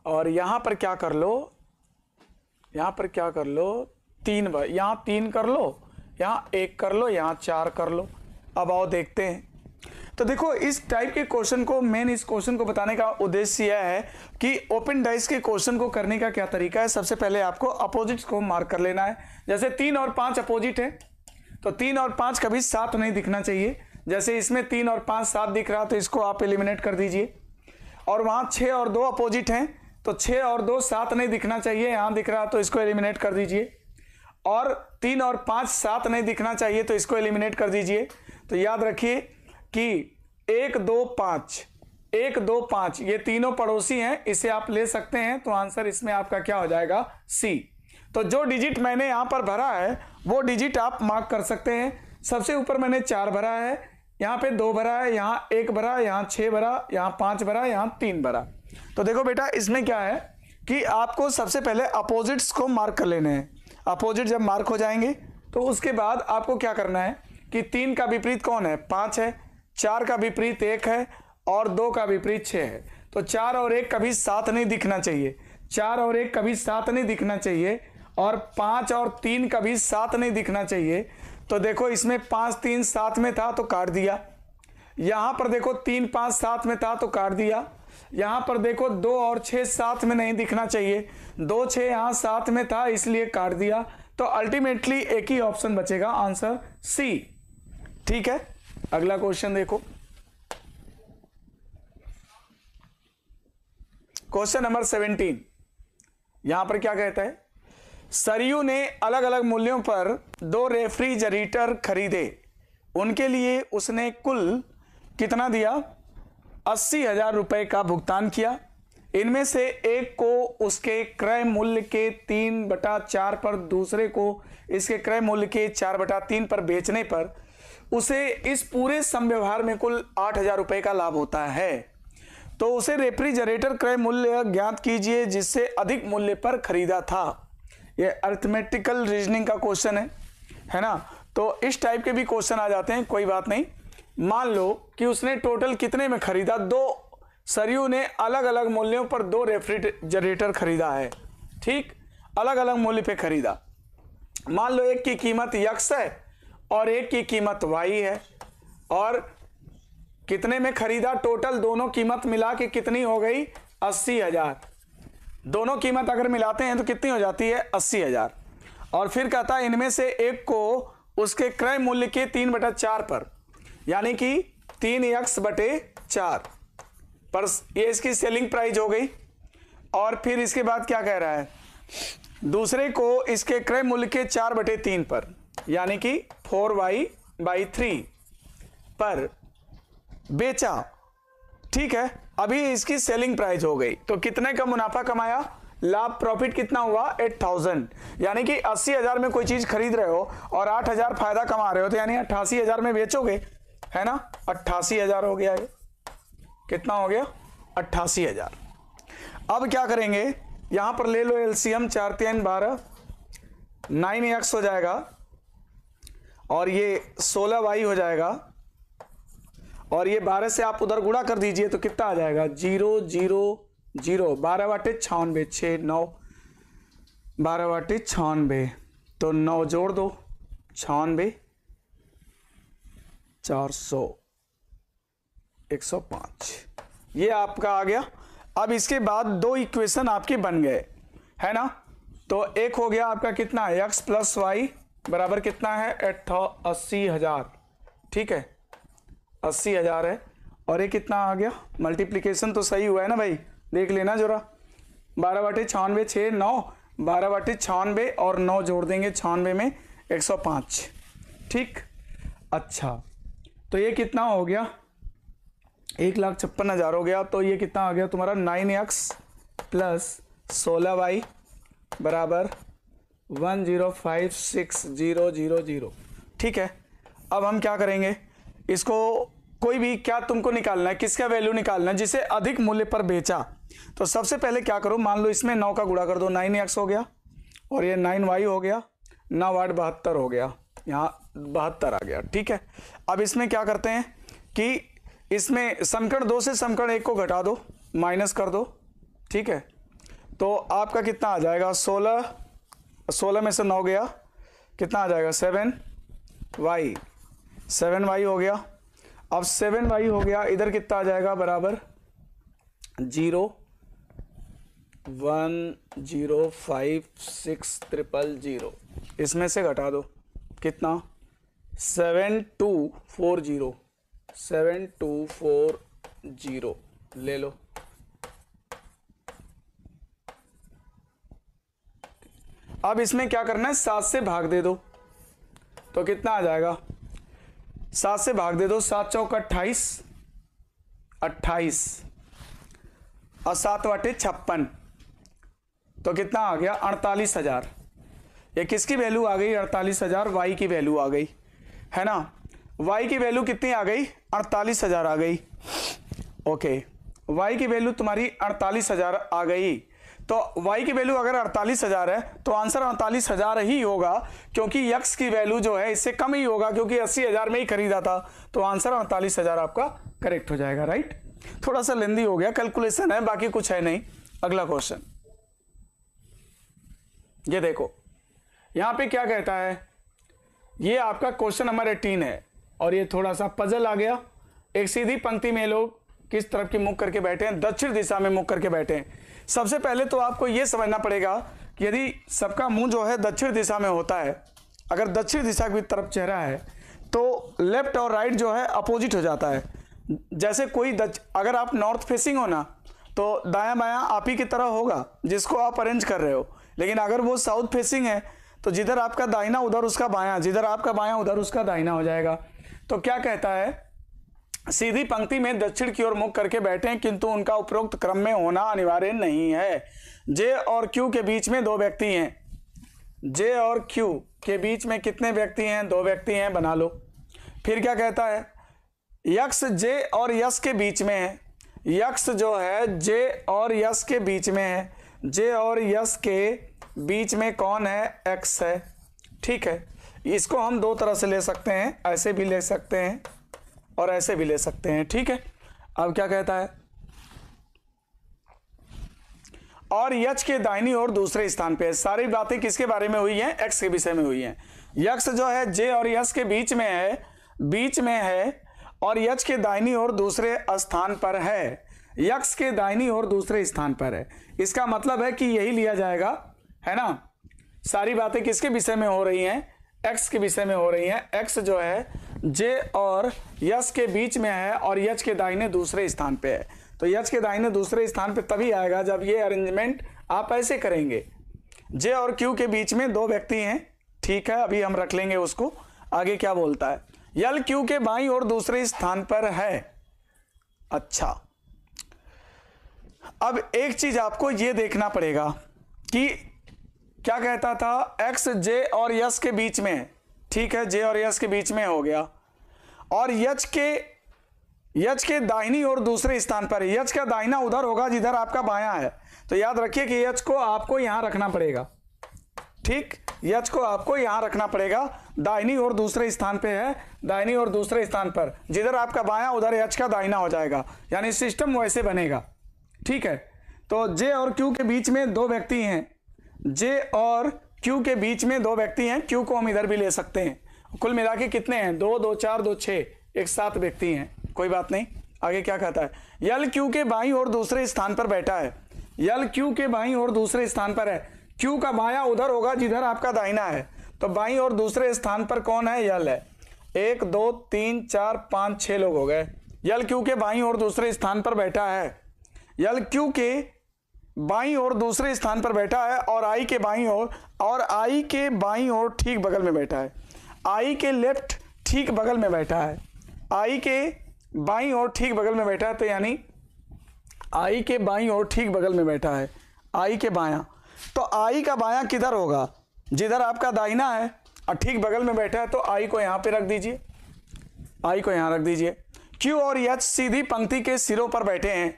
और यहाँ पर क्या कर लो यहाँ पर क्या कर लो तीन बार यहाँ तीन कर लो यहाँ एक कर लो यहाँ चार कर लो अब आओ देखते हैं तो देखो इस टाइप के क्वेश्चन को मेन इस क्वेश्चन को बताने का उद्देश्य यह है कि ओपन डाइस के क्वेश्चन को करने का क्या तरीका है सबसे पहले आपको अपोजिट को मार्क कर लेना है जैसे तीन और पांच अपोजिट है तो तीन और पांच कभी साथ नहीं दिखना चाहिए जैसे इसमें तीन और पांच सात दिख रहा तो इसको आप एलिमिनेट कर दीजिए और वहां छः और दो अपोजिट हैं तो छः और दो सात नहीं दिखना चाहिए यहाँ दिख रहा तो इसको एलिमिनेट कर दीजिए और तीन और पाँच सात नहीं दिखना चाहिए तो इसको एलिमिनेट कर दीजिए तो याद रखिए कि एक दो पाँच एक दो पाँच ये तीनों पड़ोसी हैं इसे आप ले सकते हैं तो आंसर इसमें आपका क्या हो जाएगा सी तो जो डिजिट मैंने यहाँ पर भरा है वो डिजिट आप मार्क कर सकते हैं सबसे ऊपर मैंने चार भरा है यहाँ पे दो भरा है यहाँ एक भरा यहाँ छः भरा यहाँ पाँच भरा यहाँ तीन भरा तो देखो बेटा इसमें क्या है कि आपको सबसे पहले अपोजिट्स को मार्क कर लेने हैं अपोजिट जब मार्क हो जाएंगे तो उसके बाद आपको क्या करना है कि तीन का विपरीत कौन है पाँच है चार का विपरीत एक है और दो का विपरीत छः है तो चार और एक कभी साथ नहीं दिखना चाहिए चार और एक कभी साथ नहीं दिखना चाहिए और पाँच और तीन कभी साथ नहीं दिखना चाहिए तो देखो इसमें पाँच तीन साथ में था तो काट दिया यहाँ पर देखो तीन पाँच साथ में था तो काट दिया यहाँ पर देखो दो और छः साथ में नहीं दिखना चाहिए दो छः यहाँ साथ में था इसलिए काट दिया तो अल्टीमेटली एक ही ऑप्शन बचेगा आंसर सी ठीक है अगला क्वेश्चन देखो क्वेश्चन नंबर सेवेंटीन यहां पर क्या कहता है सरयू ने अलग अलग मूल्यों पर दो रेफ्रिजरेटर खरीदे उनके लिए उसने कुल कितना दिया अस्सी हजार रुपये का भुगतान किया इनमें से एक को उसके क्रय मूल्य के तीन बटा चार पर दूसरे को इसके क्रय मूल्य के चार बटा तीन पर बेचने पर उसे इस पूरे संव्यवहार में कुल आठ हजार रुपये का लाभ होता है तो उसे रेफ्रिजरेटर क्रय मूल्य ज्ञात कीजिए जिससे अधिक मूल्य पर खरीदा था यह अर्थमेटिकल रीजनिंग का क्वेश्चन है है ना तो इस टाइप के भी क्वेश्चन आ जाते हैं कोई बात नहीं मान लो कि उसने टोटल कितने में खरीदा दो सरयू ने अलग अलग मूल्यों पर दो रेफ्रिजरेटर खरीदा है ठीक अलग अलग मूल्य पे खरीदा मान लो एक की कीमत यक्स है और एक की कीमत वाई है और कितने में खरीदा टोटल दोनों कीमत मिला के कितनी हो गई अस्सी हज़ार दोनों कीमत अगर मिलाते हैं तो कितनी हो जाती है अस्सी हज़ार और फिर कहता है इनमें से एक को उसके क्रय मूल्य के तीन बटा चार पर यानी कि तीन यक्स बटे चार पर ये इसकी सेलिंग प्राइस हो गई और फिर इसके बाद क्या कह रहा है दूसरे को इसके क्रय मूल्य के चार बटे तीन पर यानी कि फोर वाई बाई थ्री पर बेचा ठीक है अभी इसकी सेलिंग प्राइस हो गई तो कितने का मुनाफा कमाया लाभ प्रॉफिट कितना हुआ एट थाउजेंड यानी कि अस्सी हजार में कोई चीज खरीद रहे हो और आठ हजार फायदा कमा रहे हो तो यानी अट्ठासी हजार में बेचोगे है ना अट्ठासी हजार हो गया ये कितना हो गया अट्ठासी हजार अब क्या करेंगे यहां पर ले लो एलसीएम चार तीन बारह नाइन एक्स हो जाएगा और ये सोलह वाई हो जाएगा और ये बारह से आप उधर गुड़ा कर दीजिए तो कितना आ जाएगा जीरो जीरो जीरो बारह बाटे छानबे छ नौ बारह बाटे छानबे तो नौ जोड़ दो छानबे चार सौ एक सौ पाँच ये आपका आ गया अब इसके बाद दो इक्वेशन आपके बन गए है ना तो एक हो गया आपका कितना एक्स प्लस वाई बराबर कितना है एट अस्सी हज़ार ठीक है अस्सी हज़ार है और ये कितना आ गया मल्टीप्लीकेशन तो सही हुआ है ना भाई देख लेना जोरा बारह बटे छानवे छः नौ बारह बटे छानवे और नौ जोड़ देंगे छानवे में एक सौ पाँच ठीक अच्छा तो ये कितना हो गया एक लाख छप्पन हज़ार हो गया तो ये कितना आ गया तुम्हारा नाइन एक्स प्लस सोलह वाई बराबर one zero five six zero zero zero ठीक है अब हम क्या करेंगे इसको कोई भी क्या तुमको निकालना है किसका वैल्यू निकालना है जिसे अधिक मूल्य पर बेचा तो सबसे पहले क्या करो मान लो इसमें नौ का गुड़ा कर दो नाइन एक्स हो गया और ये नाइन वाई हो गया नौ आठ बहत्तर हो गया यहाँ बहत्तर आ गया ठीक है अब इसमें क्या करते हैं कि इसमें समकण दो से समकण एक को घटा दो माइनस कर दो ठीक है तो आपका कितना आ जाएगा सोलह सोलह में से नौ गया कितना आ जाएगा सेवन वाई सेवन वाई हो गया अब सेवन वाई हो गया इधर कितना आ जाएगा बराबर zero one zero five six triple zero इसमें से घटा दो कितना seven two four zero seven two four zero ले लो अब इसमें क्या करना है सात से भाग दे दो तो कितना आ जाएगा सात से भाग दे दो सात चौक अट्ठाईस अट्ठाईस और सात वाटे छप्पन तो कितना आ गया अड़तालीस हजार ये किसकी वैल्यू आ गई अड़तालीस हजार वाई की वैल्यू आ गई है ना y की वैल्यू कितनी आ गई अड़तालीस हज़ार आ गई ओके y की वैल्यू तुम्हारी अड़तालीस हज़ार आ गई तो y की वैल्यू अगर अड़तालीस हज़ार है तो आंसर अड़तालीस हज़ार ही होगा क्योंकि यक्स की वैल्यू जो है इससे कम ही होगा क्योंकि अस्सी हज़ार में ही खरीदा था तो आंसर अड़तालीस हज़ार आपका करेक्ट हो जाएगा राइट थोड़ा सा लेंदी हो गया कैलकुलेशन है बाकी कुछ है नहीं अगला क्वेश्चन ये देखो यहां पे क्या कहता है ये आपका क्वेश्चन नंबर एटीन है और ये थोड़ा सा पजल आ गया एक सीधी पंक्ति में लोग किस तरफ की मुख करके बैठे हैं दक्षिण दिशा में मुख करके बैठे हैं सबसे पहले तो आपको ये समझना पड़ेगा कि यदि सबका मुंह जो है दक्षिण दिशा में होता है अगर दक्षिण दिशा की तरफ चेहरा है तो लेफ्ट और राइट जो है अपोजिट हो जाता है जैसे कोई दच, अगर आप नॉर्थ फेसिंग हो ना तो दाया बाया आप ही की तरह होगा जिसको आप अरेंज कर रहे हो लेकिन अगर वो साउथ फेसिंग है तो जिधर आपका दाहिना उधर उसका बायां जिधर आपका बायां उधर उसका दाहिना हो जाएगा तो क्या कहता है सीधी पंक्ति में दक्षिण की ओर मुख करके बैठे किंतु उनका उपरोक्त क्रम में होना अनिवार्य नहीं है जे और क्यू के बीच में दो व्यक्ति हैं जे और क्यू के बीच में कितने व्यक्ति हैं दो व्यक्ति हैं बना लो फिर क्या कहता है यक्ष जे और यश के बीच में है यक्ष जो है जे और यश के बीच में है जे और यश के बीच में कौन है एक्स है ठीक है इसको हम दो तरह से ले सकते हैं ऐसे भी ले सकते हैं और ऐसे भी ले सकते हैं ठीक है अब क्या कहता है और यक्ष के दाहिनी ओर दूसरे स्थान पे है सारी बातें किसके बारे में हुई हैं एक्स के विषय में हुई हैं यक्ष जो है जे और यश के बीच में है बीच में है और यक्ष के दाहिनी ओर दूसरे स्थान पर है यक्ष के दाहिनी ओर दूसरे स्थान पर है इसका मतलब है कि यही लिया जाएगा है ना सारी बातें किसके विषय में हो रही हैं एक्स के विषय में हो रही हैं एक्स जो है जे और यश के बीच में है और यच के दाहिने दूसरे स्थान पे है तो यच के दाहिने दूसरे स्थान पे तभी आएगा जब ये अरेंजमेंट आप ऐसे करेंगे जे और क्यू के बीच में दो व्यक्ति हैं ठीक है अभी हम रख लेंगे उसको आगे क्या बोलता है यल क्यू के बाई और दूसरे स्थान पर है अच्छा अब एक चीज आपको ये देखना पड़ेगा कि क्या कहता था एक्स जे और यस के बीच में ठीक है जे और यस के बीच में हो गया और यच के यच के दाहिनी और दूसरे स्थान पर यच का दाहिना उधर होगा जिधर आपका बायां है तो याद रखिए कि यच को आपको यहां रखना पड़ेगा ठीक यच को आपको यहां रखना पड़ेगा दाहिनी और दूसरे स्थान पे है दाहिनी और दूसरे स्थान पर जिधर आपका बायां उधर यच का दाहिना हो जाएगा यानी सिस्टम वैसे बनेगा ठीक है तो जे और क्यू के बीच में दो व्यक्ति हैं जे और क्यू के बीच में दो व्यक्ति हैं क्यू को हम इधर भी ले सकते हैं कुल मिला के कितने हैं दो दो चार दो छः एक सात व्यक्ति हैं कोई बात नहीं आगे क्या कहता है यल क्यू के बाई और दूसरे स्थान पर बैठा है यल क्यू के बाई और दूसरे स्थान पर है क्यू का बाया उधर होगा जिधर आपका दाइना है तो बाई और दूसरे स्थान पर कौन है यल है एक दो तीन चार पाँच छः लोग हो गए यल क्यू के बाई और दूसरे स्थान पर बैठा है यल क्यू के बाई और दूसरे स्थान पर बैठा है और आई के बाई और और आई के बाई और ठीक बगल में बैठा है आई के लेफ्ट ठीक बगल में बैठा है आई के बाई और ठीक बगल में बैठा है तो यानी आई के बाई और ठीक बगल में बैठा है आई के बायां तो आई का बायां किधर होगा जिधर आपका दाहिना है और ठीक बगल में बैठा है तो आई को यहाँ पे रख दीजिए आई को यहाँ रख दीजिए क्यू और यच सीधी पंक्ति के सिरों पर बैठे हैं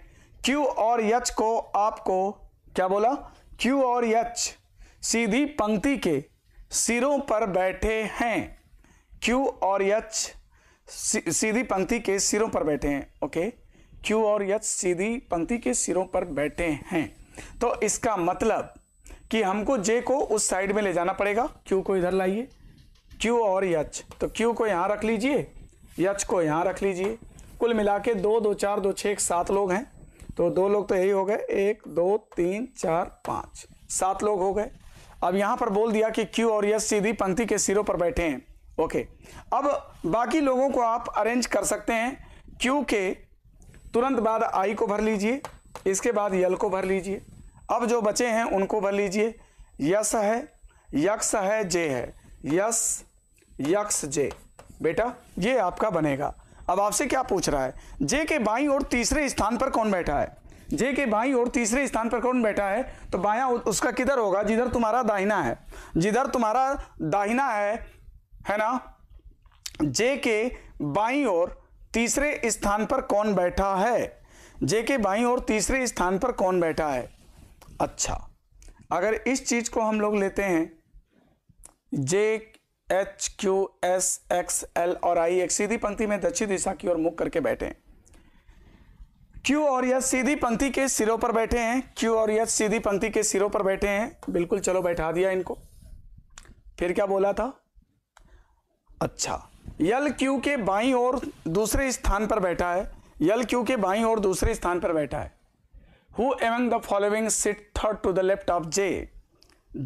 Q और यच को आपको क्या बोला क्यू और यच सीधी पंक्ति के सिरों पर बैठे हैं क्यू और यच सीधी पंक्ति के सिरों पर बैठे हैं ओके क्यू और यच सीधी पंक्ति के सिरों पर बैठे हैं तो इसका मतलब कि हमको जे को उस साइड में ले जाना पड़ेगा Q को इधर लाइए क्यू और यच तो Q को यहाँ रख लीजिए यच को यहाँ रख लीजिए कुल मिला के दो दो चार दो छः एक सात लोग हैं तो दो लोग तो यही हो गए एक दो तीन चार पाँच सात लोग हो गए अब यहाँ पर बोल दिया कि क्यू और यस सीधी पंक्ति के सिरों पर बैठे हैं ओके अब बाकी लोगों को आप अरेंज कर सकते हैं क्यू के तुरंत बाद आई को भर लीजिए इसके बाद यल को भर लीजिए अब जो बचे हैं उनको भर लीजिए यस है यक्स है जे है यस यक्स जे बेटा ये आपका बनेगा अब आपसे क्या पूछ रहा है जे के बाई और तीसरे स्थान पर कौन बैठा है जे के बाई और तीसरे स्थान पर कौन बैठा है तो बाया उसका किधर होगा जिधर तुम्हारा दाहिना है जिधर तुम्हारा दाहिना है है ना जे के बाई और तीसरे स्थान पर कौन बैठा है जे के बाई और तीसरे स्थान पर कौन बैठा है अच्छा अगर इस चीज को हम लोग लेते हैं J H Q S X L और आई एक सीधी पंक्ति में दक्षिण दिशा की ओर मुख करके बैठे हैं क्यू और यस सीधी पंक्ति के सिरों पर बैठे हैं क्यू और यस सीधी पंक्ति के सिरों पर बैठे हैं बिल्कुल चलो बैठा दिया इनको फिर क्या बोला था अच्छा यल क्यू के बाई और दूसरे स्थान पर बैठा है यल क्यू के बाई और दूसरे स्थान पर बैठा है who among the following sit third to the left of J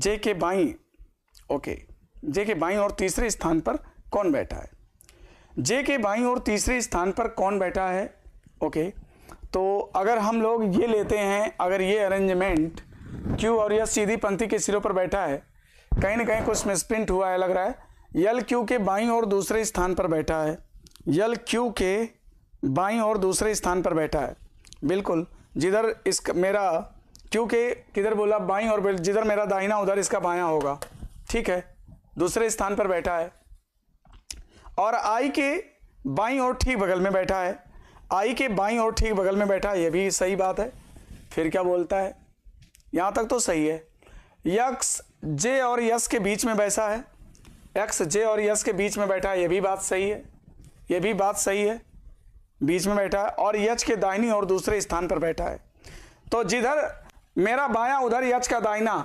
J K by okay J K by और तीसरे स्थान पर कौन बैठा है जे के बाई और तीसरे स्थान पर कौन बैठा है ओके तो अगर हम लोग ये लेते हैं अगर ये अरेंजमेंट क्यू और यह सीधी पंथी के सिरों पर बैठा है कहीं ना कहीं कुछ मिसप्रिंट हुआ है लग रहा है यल क्यू के बाई और दूसरे स्थान पर बैठा है यल क्यू के बाई और दूसरे स्थान पर बैठा है बिल्कुल जिधर इस मेरा क्योंकि किधर बोला बाई और जिधर मेरा दाहिना उधर इसका बायां होगा ठीक है दूसरे स्थान पर बैठा है और आई के बाई और ठीक बगल में बैठा है आई के बाई और ठीक बगल में बैठा है यह भी सही बात है फिर क्या बोलता है यहाँ तक तो सही है यक्स जे और यस के बीच में बैसा है एक्स जे और यस के बीच में बैठा है यह भी बात सही है यह भी बात सही है बीच में बैठा है और यच के दाहिनी और दूसरे स्थान पर बैठा है तो जिधर मेरा बायां उधर यच का दाहिना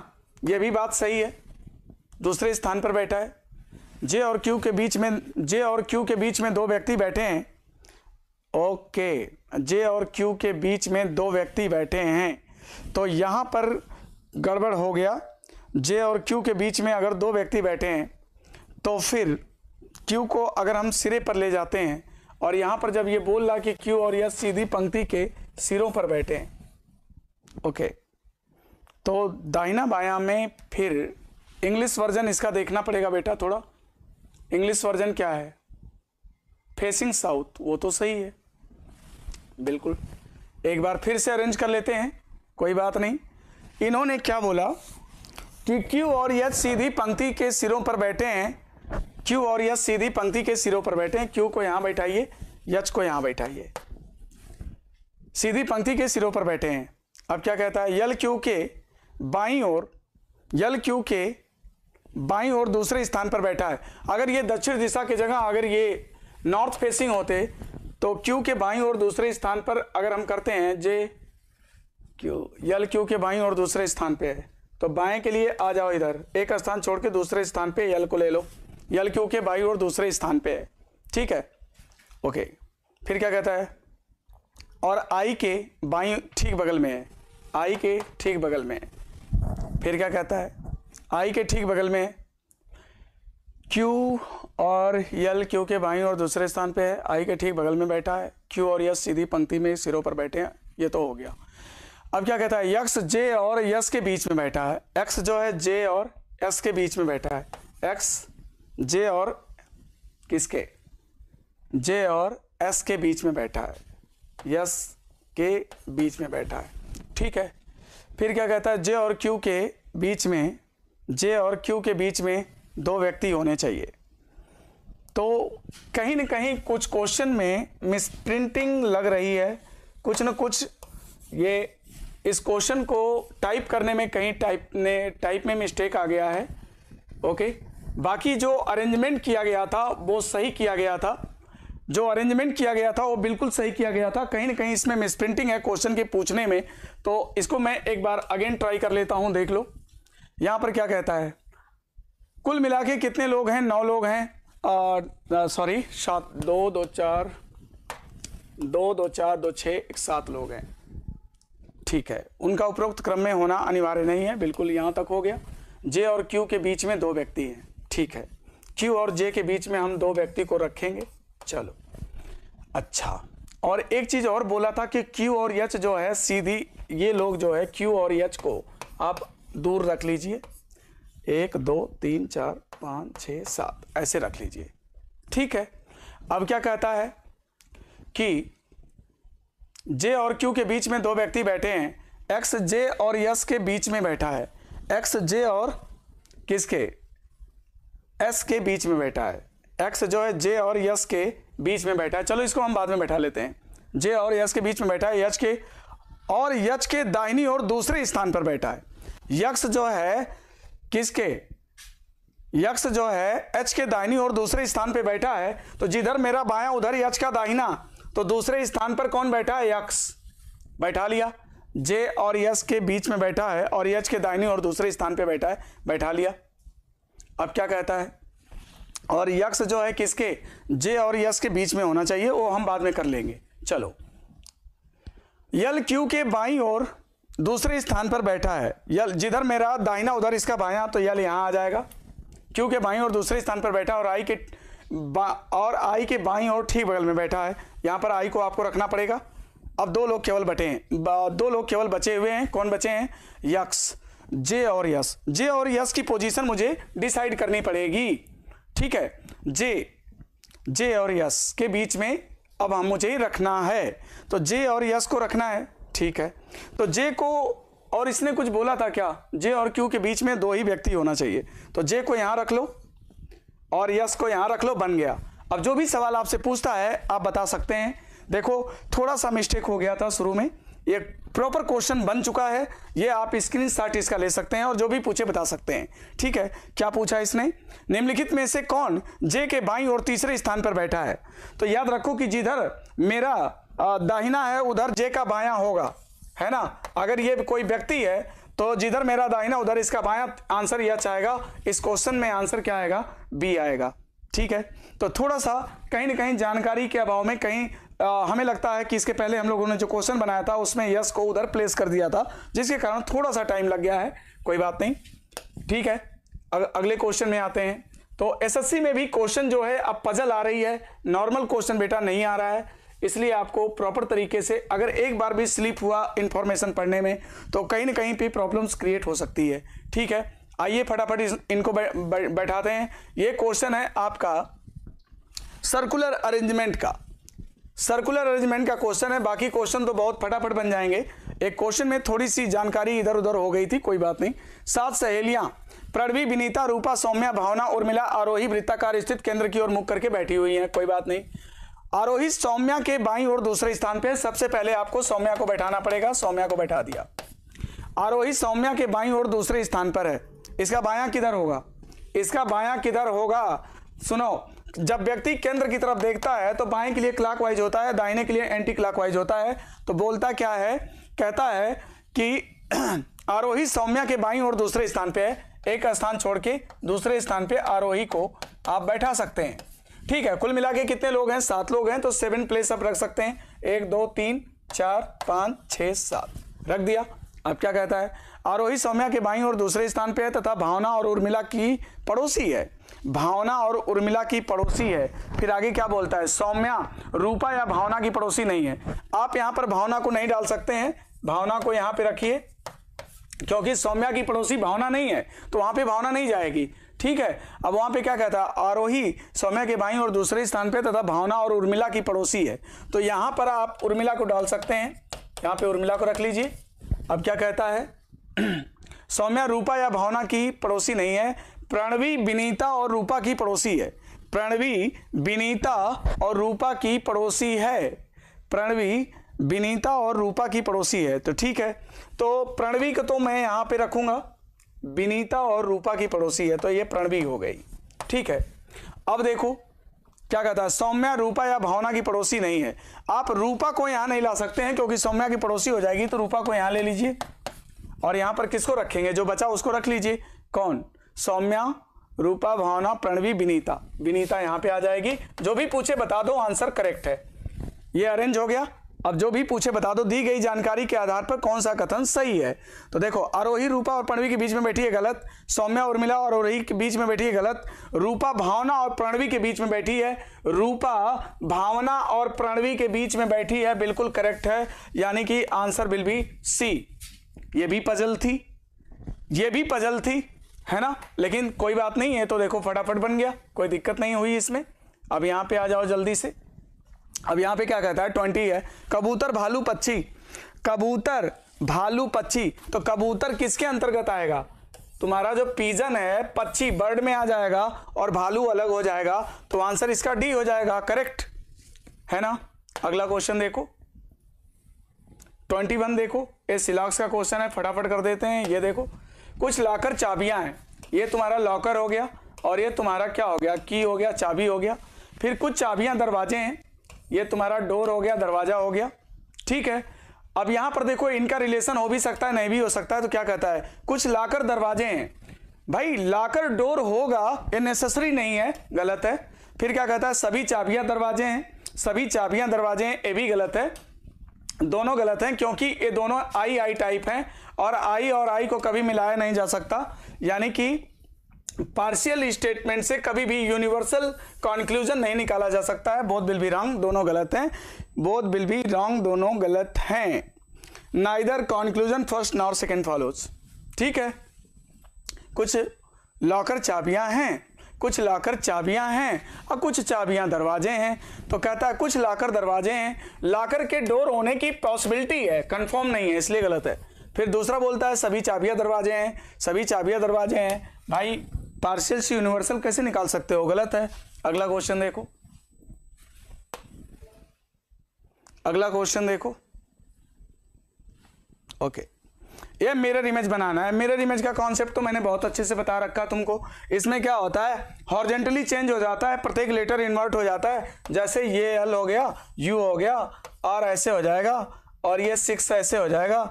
यह भी बात सही है दूसरे स्थान पर बैठा है जे और क्यू के बीच में जे और क्यू के बीच में दो व्यक्ति बैठे हैं ओके जे और क्यू के बीच में दो व्यक्ति बैठे हैं तो यहाँ पर गड़बड़ हो गया जे और क्यू के बीच में अगर दो व्यक्ति बैठे हैं तो फिर क्यू को अगर हम सिरे पर ले जाते हैं और यहाँ पर जब ये बोल रहा कि क्यू और यह सीधी पंक्ति के सिरों पर बैठे हैं ओके तो दाहिना बायां में फिर इंग्लिश वर्जन इसका देखना पड़ेगा बेटा थोड़ा इंग्लिश वर्जन क्या है फेसिंग साउथ वो तो सही है बिल्कुल एक बार फिर से अरेंज कर लेते हैं कोई बात नहीं इन्होंने क्या बोला कि क्यू और यच सीधी पंक्ति के सिरों पर बैठे हैं क्यू और यच सीधी पंक्ति के सिरों पर बैठे हैं क्यू को यहां बैठाइए यच को यहां बैठाइए सीधी पंक्ति के सिरों पर बैठे हैं अब क्या कहता है यल क्यू के बाई और यल क्यू के बाई और दूसरे स्थान पर बैठा है अगर ये दक्षिण दिशा की जगह अगर ये नॉर्थ फेसिंग होते तो क्यू के बाई और दूसरे स्थान पर अगर हम करते हैं J Q L Q K by और दूसरे स्थान पे है तो बाएं के लिए आ जाओ इधर एक स्थान छोड़ के दूसरे स्थान पे यल को ले लो यल क्यू के बाई और दूसरे स्थान पे है ठीक है ओके फिर क्या कहता है और आई के बाई ठीक बगल में है आई के ठीक बगल में है फिर क्या कहता है आई के ठीक बगल में क्यू और यल क्यू के बाई और दूसरे स्थान पे है आई के ठीक बगल में बैठा है क्यू और यस सीधी पंक्ति में सिरों पर बैठे हैं ये तो हो गया अब क्या कहता है यक्स जे और यस के बीच में बैठा है एक्स जो है जे और एस के बीच में बैठा है एक्स जे और किसके जे और एस के बीच में बैठा है यस के बीच में बैठा है ठीक है फिर क्या कहता है जे और क्यू के बीच में जे और क्यू के बीच में दो व्यक्ति होने चाहिए तो कहीं ना कहीं कुछ क्वेश्चन में मिस प्रिंटिंग लग रही है कुछ न कुछ ये इस क्वेश्चन को टाइप करने में कहीं टाइप ने टाइप में मिस्टेक आ गया है ओके बाकी जो अरेंजमेंट किया गया था वो सही किया गया था जो अरेंजमेंट किया गया था वो बिल्कुल सही किया गया था कहीं ना कहीं इसमें मिसप्रिंटिंग है क्वेश्चन के पूछने में तो इसको मैं एक बार अगेन ट्राई कर लेता हूँ देख लो यहाँ पर क्या कहता है कुल मिला के कितने लोग हैं नौ लोग हैं सॉरी सात दो दो चार दो दो चार दो छः एक सात लोग हैं ठीक है उनका उपरोक्त क्रम में होना अनिवार्य नहीं है बिल्कुल यहाँ तक हो गया जे और क्यू के बीच में दो व्यक्ति हैं ठीक है क्यू और जे के बीच में हम दो व्यक्ति को रखेंगे चलो अच्छा और एक चीज़ और बोला था कि क्यू और यच जो है सीधी ये लोग जो है क्यू और यच को आप दूर रख लीजिए एक दो तीन चार पाँच छ सात ऐसे रख लीजिए ठीक है अब क्या कहता है कि जे और क्यू के बीच में दो व्यक्ति बैठे हैं एक्स जे और यस के बीच में बैठा है एक्स जे और किसके एस के बीच में बैठा है एक्स जो है जे और यस के बीच में बैठा है चलो इसको हम बाद में बैठा लेते हैं जे और यस के बीच में बैठा है यच के और यच के दाहिनी और दूसरे स्थान पर बैठा है यक्ष जो है किसके यक्ष जो है एच के दाहिनी और दूसरे स्थान पे बैठा है तो जिधर मेरा बाया उधर यक्ष का दाहिना तो दूसरे स्थान पर कौन बैठा है यक्ष बैठा लिया जे और यस के बीच में बैठा है और यच के दाहिनी और दूसरे स्थान पे बैठा है बैठा लिया अब क्या कहता है और यक्ष जो है किसके जे और यस के बीच में होना चाहिए वो हम बाद में कर लेंगे चलो यल क्यू के बाई और दूसरे स्थान पर बैठा है या जिधर मेरा दाहिना उधर इसका बायां तो यल यहाँ आ जाएगा क्योंकि बाई और दूसरे स्थान पर बैठा और आई के और आई के बाई और ठीक बगल में बैठा है यहाँ पर आई को आपको रखना पड़ेगा अब दो लोग केवल बटे हैं दो लोग केवल बचे हुए हैं कौन बचे हैं यक्स जे और यस जे और यस की पोजीशन मुझे डिसाइड करनी पड़ेगी ठीक है जे जे और यस के बीच में अब हम मुझे रखना है तो जे और यस को रखना है ठीक है तो जे को और इसने कुछ बोला था क्या जे और क्यू के बीच में दो ही व्यक्ति होना चाहिए तो जे को यहां रख लो और यस को यहां रख लो बन गया अब जो भी सवाल आपसे पूछता है आप बता सकते हैं देखो थोड़ा सा मिस्टेक हो गया था शुरू में ये प्रॉपर क्वेश्चन बन चुका है ये आप स्क्रीन शॉट इसका ले सकते हैं और जो भी पूछे बता सकते हैं ठीक है क्या पूछा इसने निम्नलिखित में से कौन जे के बाई और तीसरे स्थान पर बैठा है तो याद रखो कि जिधर मेरा दाहिना है उधर जे का बायां होगा है ना अगर ये कोई व्यक्ति है तो जिधर मेरा दाहिना उधर इसका बायां आंसर यह चाहेगा इस क्वेश्चन में आंसर क्या आएगा बी आएगा ठीक है तो थोड़ा सा कहीं ना कहीं जानकारी के अभाव में कहीं आ, हमें लगता है कि इसके पहले हम लोगों ने जो क्वेश्चन बनाया था उसमें यस को उधर प्लेस कर दिया था जिसके कारण थोड़ा सा टाइम लग गया है कोई बात नहीं ठीक है अग, अगले क्वेश्चन में आते हैं तो एसएससी में भी क्वेश्चन जो है अब पजल आ रही है नॉर्मल क्वेश्चन बेटा नहीं आ रहा है इसलिए आपको प्रॉपर तरीके से अगर एक बार भी स्लिप हुआ इन्फॉर्मेशन पढ़ने में तो कहीं ना कहीं भी प्रॉब्लम्स क्रिएट हो सकती है ठीक है आइए फटाफट इनको बै, बैठाते हैं ये क्वेश्चन है आपका सर्कुलर अरेंजमेंट का सर्कुलर अरेंजमेंट का क्वेश्चन है बाकी क्वेश्चन तो बहुत फटाफट बन जाएंगे एक क्वेश्चन में थोड़ी सी जानकारी इधर उधर हो गई थी कोई बात नहीं सात सहेलियां प्रणवी विनीता रूपा सौम्या भावना उर्मिला आरोही वृत्ताकार स्थित केंद्र की ओर मुख करके बैठी हुई हैं कोई बात नहीं आरोही सौम्या के बाई और दूसरे स्थान पे सबसे पहले आपको सौम्या को बैठाना पड़ेगा सौम्या को बैठा दिया आरोही सौम्या के बाई और दूसरे स्थान पर है इसका बाया किधर होगा इसका बाया किधर होगा सुनो जब व्यक्ति केंद्र की तरफ देखता है तो बाएं के लिए क्लॉकवाइज होता है दाहिने के लिए एंटी क्लॉकवाइज होता है तो बोलता क्या है कहता है कि आरोही सौम्या के बाई और दूसरे स्थान पे है एक स्थान छोड़ के दूसरे स्थान पे आरोही को आप बैठा सकते हैं ठीक है कुल मिला के कितने लोग हैं सात लोग हैं तो सेवन प्लेस आप रख सकते हैं एक दो तीन चार पाँच छः सात रख दिया अब क्या कहता है आरोही सौम्या के बाई और दूसरे स्थान पे है तथा भावना और उर्मिला की पड़ोसी है भावना और उर्मिला की पड़ोसी है फिर आगे क्या बोलता है सौम्या रूपा या भावना की पड़ोसी नहीं है आप यहाँ पर भावना को नहीं डाल सकते हैं भावना को यहाँ पे रखिए क्योंकि सौम्या की पड़ोसी भावना नहीं है तो वहां पे भावना नहीं जाएगी ठीक है अब वहां पे क्या कहता है आरोही सौम्या के बाई और दूसरे स्थान पे तथा भावना और उर्मिला की पड़ोसी है तो यहां पर आप उर्मिला को डाल सकते हैं यहां पे उर्मिला को रख लीजिए अब क्या कहता है सौम्या रूपा या भावना की पड़ोसी नहीं है प्रणवी विनीता और रूपा की पड़ोसी है प्रणवी विनीता और रूपा की पड़ोसी है प्रणवी विनीता और रूपा की पड़ोसी है तो ठीक है तो प्रणवी को तो मैं यहां पे रखूंगा विनीता और रूपा की पड़ोसी है तो ये प्रणवी हो गई ठीक है अब देखो क्या कहता है सौम्या रूपा या भावना की पड़ोसी नहीं है आप रूपा को यहां नहीं ला सकते हैं क्योंकि सौम्या की पड़ोसी हो जाएगी तो रूपा को यहां ले लीजिए और यहां पर किसको रखेंगे जो बचा उसको रख लीजिए कौन सौम्या रूपा भावना प्रणवी विनीता विनीता यहां पे आ जाएगी जो भी पूछे बता दो आंसर करेक्ट है ये अरेंज हो गया अब जो भी पूछे बता दो दी गई जानकारी के आधार पर कौन सा कथन सही है तो देखो आरोही रूपा और प्रणवी के बीच में बैठी है गलत सौम्या उर्मिला और आरोही के बीच में बैठी है गलत रूपा भावना और प्रणवी के बीच में बैठी है रूपा भावना और प्रणवी के बीच में बैठी है बिल्कुल करेक्ट है यानी कि आंसर विल बी सी ये भी पजल थी ये भी पजल थी है ना लेकिन कोई बात नहीं है तो देखो फटाफट बन गया कोई दिक्कत नहीं हुई इसमें अब यहां पर आ जाओ जल्दी से अब यहां पे क्या कहता है ट्वेंटी है कबूतर भालू पक्षी कबूतर भालू पक्षी तो कबूतर किसके अंतर्गत आएगा तुम्हारा जो पीजन है पक्षी बर्ड में आ जाएगा और भालू अलग हो जाएगा तो आंसर इसका डी हो जाएगा करेक्ट है ना अगला क्वेश्चन देखो ट्वेंटी वन देखो ये सिलाक्स का क्वेश्चन है फटाफट कर देते हैं ये देखो कुछ लाकर चाबियां हैं ये तुम्हारा लॉकर हो गया और ये तुम्हारा क्या हो गया की हो गया चाबी हो गया फिर कुछ चाबियां दरवाजे हैं ये तुम्हारा डोर हो गया दरवाजा हो गया ठीक है अब यहां पर देखो इनका रिलेशन हो भी सकता है नहीं भी हो सकता है तो क्या कहता है कुछ लाकर दरवाजे हैं भाई लाकर डोर होगा ये नेसेसरी नहीं है गलत है फिर क्या कहता है सभी चाबियां दरवाजे हैं सभी चाबियां दरवाजे हैं ये भी गलत है दोनों गलत हैं क्योंकि ये दोनों आई आई टाइप हैं और आई और आई को कभी मिलाया नहीं जा सकता यानी कि पार्शियल स्टेटमेंट से कभी भी यूनिवर्सल कॉन्क्लूजन नहीं निकाला जा सकता है बोथ बिल बी रॉन्ग दोनों गलत हैं बोथ बिल बी रॉन्ग दोनों गलत हैं neither conclusion first nor second follows ठीक है कुछ लॉकर चाबियां हैं कुछ लाकर चाबियां हैं और कुछ चाबियां दरवाजे हैं तो कहता है कुछ लाकर दरवाजे हैं लाकर के डोर होने की पॉसिबिलिटी है कंफर्म नहीं है इसलिए गलत है फिर दूसरा बोलता है सभी चाबियां दरवाजे हैं सभी चाबियां दरवाजे हैं भाई पार्शियल से यूनिवर्सल कैसे निकाल सकते हो गलत है अगला क्वेश्चन देखो अगला क्वेश्चन देखो ओके ये मिरर इमेज बनाना है मिरर इमेज का कॉन्सेप्ट तो मैंने बहुत अच्छे से बता रखा तुमको इसमें क्या होता है हॉर्जेंटली चेंज हो जाता है प्रत्येक लेटर इन्वर्ट हो जाता है जैसे ये एल हो गया यू हो गया आर ऐसे हो जाएगा और ये सिक्स ऐसे हो जाएगा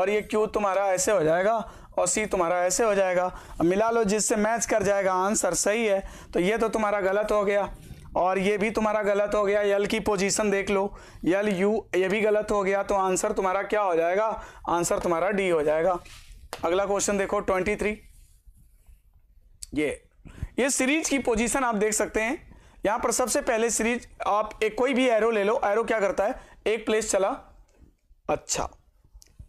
और ये क्यू तुम्हारा ऐसे हो जाएगा और सी तुम्हारा ऐसे हो जाएगा मिला लो जिससे मैच कर जाएगा आंसर सही है तो ये तो तुम्हारा गलत हो गया और ये भी तुम्हारा गलत हो गया यल की पोजीशन देख लो यल यू ये भी गलत हो गया तो आंसर तुम्हारा क्या हो जाएगा आंसर तुम्हारा डी हो जाएगा अगला क्वेश्चन देखो ट्वेंटी थ्री ये ये सीरीज की पोजीशन आप देख सकते हैं यहाँ पर सबसे पहले सीरीज आप एक कोई भी एरो ले लो एरो क्या करता है एक प्लेस चला अच्छा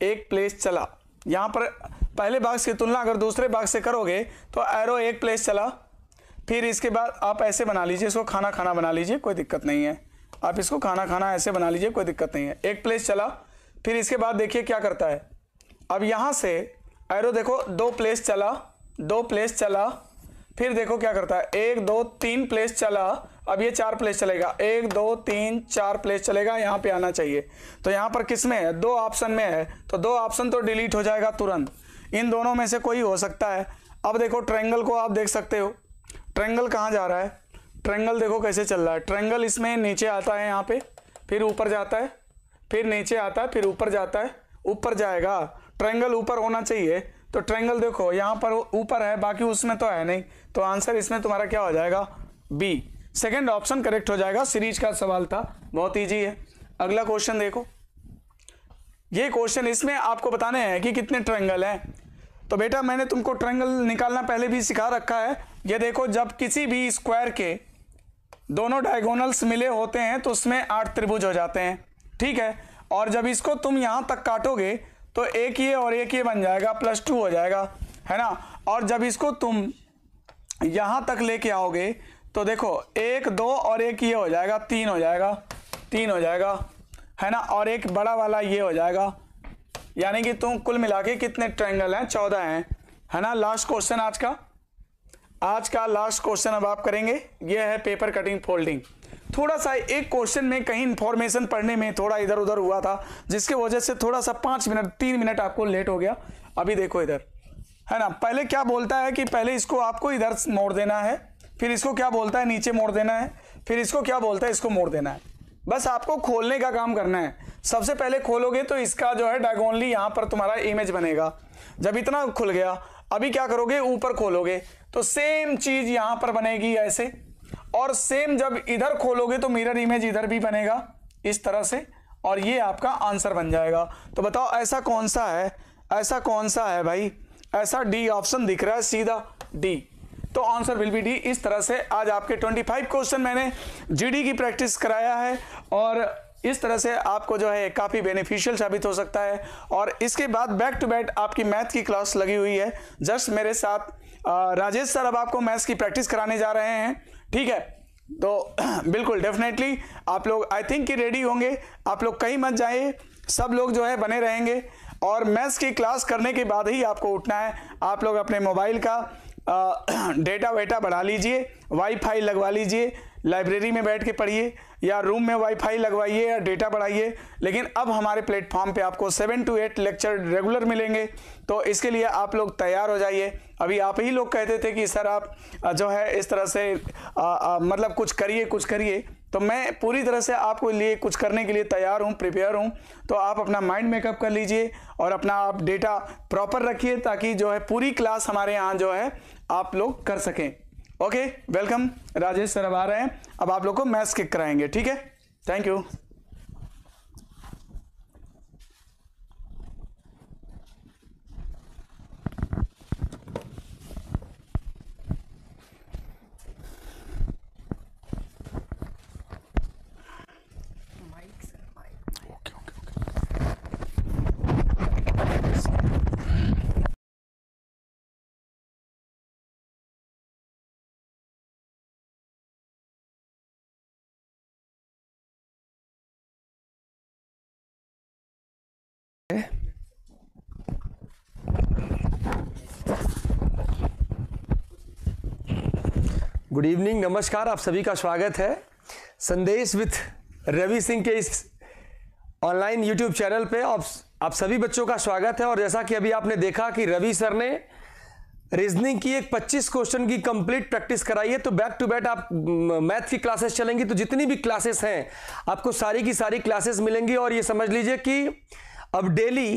एक प्लेस चला यहाँ पर पहले बाक्स की तुलना अगर दूसरे बॉक्स से करोगे तो एरो एक प्लेस चला फिर इसके बाद आप ऐसे बना लीजिए इसको खाना खाना बना लीजिए कोई दिक्कत नहीं है आप इसको खाना खाना ऐसे बना लीजिए कोई दिक्कत नहीं है एक प्लेस चला फिर इसके बाद देखिए क्या करता है अब यहाँ से एरो देखो दो प्लेस चला दो प्लेस चला फिर देखो क्या करता है एक दो तीन प्लेस चला अब ये चार प्लेस चलेगा एक दो तीन चार प्लेस चलेगा यहाँ पे आना चाहिए तो यहाँ पर किस में है दो ऑप्शन में है तो दो ऑप्शन तो डिलीट हो जाएगा तुरंत इन दोनों में से कोई हो सकता है अब देखो ट्रेंगल को आप देख सकते हो ट्रेंगल कहाँ जा रहा है ट्रेंगल देखो कैसे चल रहा है ट्रेंगल इसमें नीचे आता है यहाँ पे फिर ऊपर जाता है फिर नीचे आता है फिर ऊपर जाता है ऊपर जाएगा ट्रेंगल ऊपर होना चाहिए तो ट्रेंगल देखो यहाँ पर ऊपर है बाकी उसमें तो है नहीं तो आंसर इसमें तुम्हारा क्या हो जाएगा बी सेकेंड ऑप्शन करेक्ट हो जाएगा सीरीज का सवाल था बहुत ईजी है अगला क्वेश्चन देखो ये क्वेश्चन इसमें आपको बताने हैं कि कितने ट्रेंगल हैं तो बेटा मैंने तुमको ट्रेंगल निकालना पहले भी सिखा रखा है ये देखो जब किसी भी स्क्वायर के दोनों डायगोनल्स मिले होते हैं तो उसमें आठ त्रिभुज हो जाते हैं ठीक है और जब इसको तुम यहाँ तक काटोगे तो एक ये और एक ये बन जाएगा प्लस टू हो जाएगा है ना और जब इसको तुम यहाँ तक लेके आओगे तो देखो एक दो और एक ये हो जाएगा तीन हो जाएगा तीन हो जाएगा है ना और एक बड़ा वाला ये हो जाएगा यानी कि तुम कुल मिला के कितने ट्रायंगल हैं चौदह हैं है ना लास्ट क्वेश्चन आज का आज का लास्ट क्वेश्चन अब आप करेंगे ये है पेपर कटिंग फोल्डिंग थोड़ा सा एक क्वेश्चन में कहीं इंफॉर्मेशन पढ़ने में थोड़ा इधर उधर हुआ था जिसके वजह से थोड़ा सा पाँच मिनट तीन मिनट आपको लेट हो गया अभी देखो इधर है ना पहले क्या बोलता है कि पहले इसको आपको इधर मोड़ देना है फिर इसको क्या बोलता है नीचे मोड़ देना है फिर इसको क्या बोलता है इसको मोड़ देना है बस आपको खोलने का काम करना है सबसे पहले खोलोगे तो इसका जो है डायगोनली यहाँ पर तुम्हारा इमेज बनेगा जब इतना खुल गया अभी क्या करोगे ऊपर खोलोगे तो सेम चीज़ यहाँ पर बनेगी ऐसे और सेम जब इधर खोलोगे तो मिरर इमेज इधर भी बनेगा इस तरह से और ये आपका आंसर बन जाएगा तो बताओ ऐसा कौन सा है ऐसा कौन सा है भाई ऐसा डी ऑप्शन दिख रहा है सीधा डी तो आंसर विल बी डी इस तरह से आज आपके 25 क्वेश्चन मैंने जीडी की प्रैक्टिस कराया है और इस तरह से आपको जो है काफ़ी बेनिफिशियल साबित हो सकता है और इसके बाद बैक टू बैक आपकी मैथ की क्लास लगी हुई है जस्ट मेरे साथ राजेश सर अब आपको मैथ्स की प्रैक्टिस कराने जा रहे हैं ठीक है तो बिल्कुल डेफिनेटली आप लोग आई थिंक कि रेडी होंगे आप लोग कहीं मत जाइए सब लोग जो है बने रहेंगे और मैथ्स की क्लास करने के बाद ही आपको उठना है आप लोग अपने मोबाइल का डेटा वेटा बढ़ा लीजिए वाईफाई लगवा लीजिए लाइब्रेरी में बैठ के पढ़िए या रूम में वाईफाई लगवाइए या डेटा बढ़ाइए लेकिन अब हमारे प्लेटफॉर्म पे आपको seven two eight lecture regular मिलेंगे तो इसके लिए आप लोग तैयार हो जाइए अभी आप ही लोग कहते थे कि सर आप जो है इस तरह से आ, आ, मतलब कुछ करिए कुछ करिए तो मैं पूरी तरह से आपको लिए कुछ करने के लिए तैयार हूँ प्रिपेयर हूँ तो आप अपना माइंड मेकअप कर लीजिए और अपना आप डेटा प्रॉपर रखिए ताकि जो है पूरी क्लास हमारे यहाँ जो है आप लोग कर सकें ओके वेलकम राजेश सर अब आ रहे हैं अब आप लोग को मैथ्स किक कराएंगे ठीक है थैंक यू गुड इवनिंग नमस्कार आप सभी का स्वागत है संदेश विथ रवि सिंह के इस ऑनलाइन यूट्यूब चैनल पे आप आप सभी बच्चों का स्वागत है और जैसा कि अभी आपने देखा कि रवि सर ने रीजनिंग की एक 25 क्वेश्चन की कंप्लीट प्रैक्टिस कराई है तो बैक टू बैक आप मैथ की क्लासेस चलेंगी तो जितनी भी क्लासेस हैं आपको सारी की सारी क्लासेस मिलेंगी और ये समझ लीजिए कि अब डेली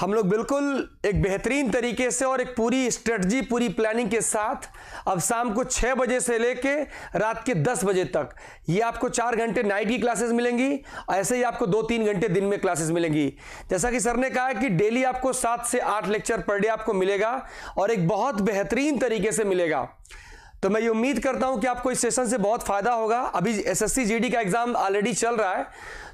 हम लोग बिल्कुल एक बेहतरीन तरीके से और एक पूरी स्ट्रेटजी पूरी प्लानिंग के साथ अब शाम को छः बजे से लेके रात के दस बजे तक ये आपको चार घंटे नाइट की क्लासेस मिलेंगी ऐसे ही आपको दो तीन घंटे दिन में क्लासेस मिलेंगी जैसा कि सर ने कहा कि डेली आपको सात से आठ लेक्चर पर डे आपको मिलेगा और एक बहुत बेहतरीन तरीके से मिलेगा तो मैं ये उम्मीद करता हूँ कि आपको इस सेशन से बहुत फायदा होगा अभी एस एस का एग्जाम ऑलरेडी चल रहा है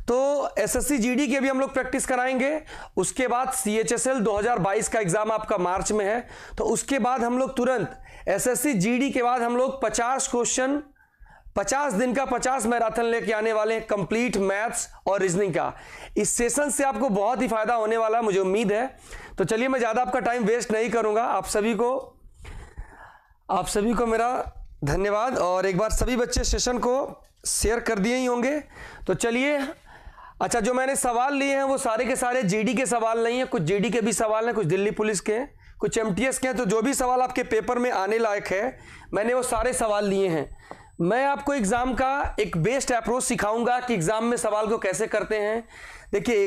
तो एसएससी जीडी की भी हम लोग प्रैक्टिस कराएंगे उसके बाद सीएचएसएल 2022 का एग्जाम आपका मार्च में है तो उसके बाद हम लोग तुरंत एसएससी जीडी के बाद हम लोग 50 क्वेश्चन 50 दिन का 50 मैराथन लेके आने वाले हैं कंप्लीट मैथ्स और रीजनिंग का इस सेशन से आपको बहुत ही फायदा होने वाला मुझे उम्मीद है तो चलिए मैं ज़्यादा आपका टाइम वेस्ट नहीं करूँगा आप सभी को आप सभी को मेरा धन्यवाद और एक बार सभी बच्चे सेशन को शेयर कर दिए ही होंगे तो चलिए अच्छा जो मैंने सवाल लिए हैं वो सारे के सारे जेडी के सवाल नहीं है कुछ जेडी के भी सवाल हैं कुछ दिल्ली पुलिस के हैं कुछ एमटीएस के हैं तो जो भी सवाल आपके पेपर में आने लायक है मैंने वो सारे सवाल लिए हैं मैं आपको एग्ज़ाम का एक बेस्ट अप्रोच सिखाऊंगा कि एग्ज़ाम में सवाल को कैसे करते हैं देखिए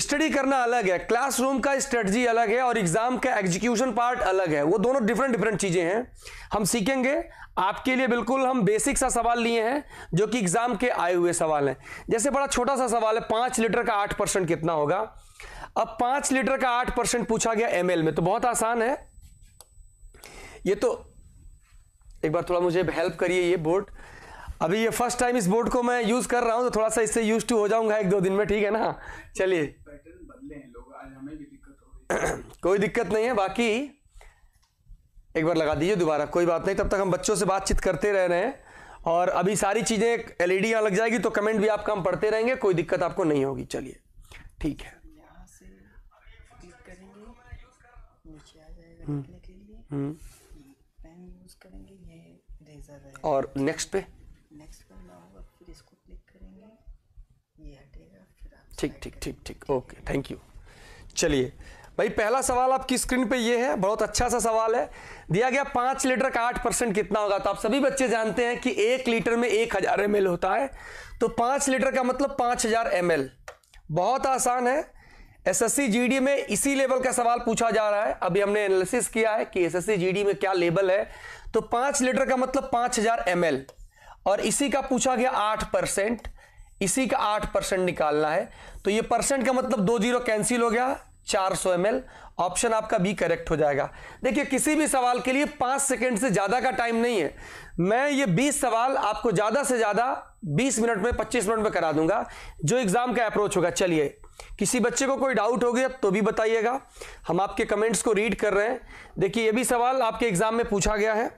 स्टडी करना अलग है क्लासरूम का स्ट्रेटजी अलग है और एग्जाम का एग्जीक्यूशन पार्ट अलग है वो दोनों डिफरेंट डिफरेंट चीजें हैं हम सीखेंगे आपके लिए बिल्कुल हम बेसिक सा सवाल लिए हैं जो कि एग्जाम के आए हुए सवाल हैं जैसे बड़ा छोटा सा सवाल है पांच लीटर का आठ परसेंट कितना होगा अब पांच लीटर का आठ परसेंट पूछा गया एम में तो बहुत आसान है ये तो एक बार थोड़ा मुझे हेल्प करिए ये बोर्ड अभी ये फर्स्ट टाइम इस बोर्ड को मैं यूज कर रहा हूं तो थोड़ा सा इससे यूज टू हो जाऊंगा एक दो दिन में ठीक है ना चलिए कोई दिक्कत नहीं है बाकी एक बार लगा दीजिए दोबारा कोई बात नहीं तब तक हम बच्चों से बातचीत करते रह रहे हैं और अभी सारी चीज़ें एल ई डी e यहाँ लग जाएगी तो कमेंट भी आपका हम पढ़ते रहेंगे कोई दिक्कत आपको नहीं होगी चलिए ठीक है हम्म, हम्म। और नेक्स्ट पे ठीक ठीक ठीक ठीक ओके थैंक यू चलिए भाई पहला सवाल आपकी स्क्रीन पे ये है बहुत अच्छा सा सवाल है दिया गया पांच लीटर का आठ परसेंट कितना होगा तो आप सभी बच्चे जानते हैं कि एक लीटर में एक हजार एम होता है तो पांच लीटर का मतलब पांच हजार एम बहुत आसान है एस एस में इसी लेवल का सवाल पूछा जा रहा है अभी हमने एनालिसिस किया है कि एस एस में क्या लेवल है तो पांच लीटर का मतलब पांच हजार एम और इसी का पूछा गया आठ परसेंट इसी का आठ परसेंट निकालना है तो ये परसेंट का मतलब दो जीरो कैंसिल हो गया चार सौ ऑप्शन आपका बी करेक्ट हो जाएगा देखिए किसी भी सवाल के लिए पांच सेकेंड से ज्यादा का टाइम नहीं है मैं ये बीस सवाल आपको ज्यादा से ज्यादा बीस मिनट में पच्चीस मिनट में करा दूंगा जो एग्जाम का अप्रोच होगा चलिए किसी बच्चे को कोई डाउट हो गया तो भी बताइएगा हम आपके कमेंट्स को रीड कर रहे हैं देखिए यह भी सवाल आपके एग्जाम में पूछा गया है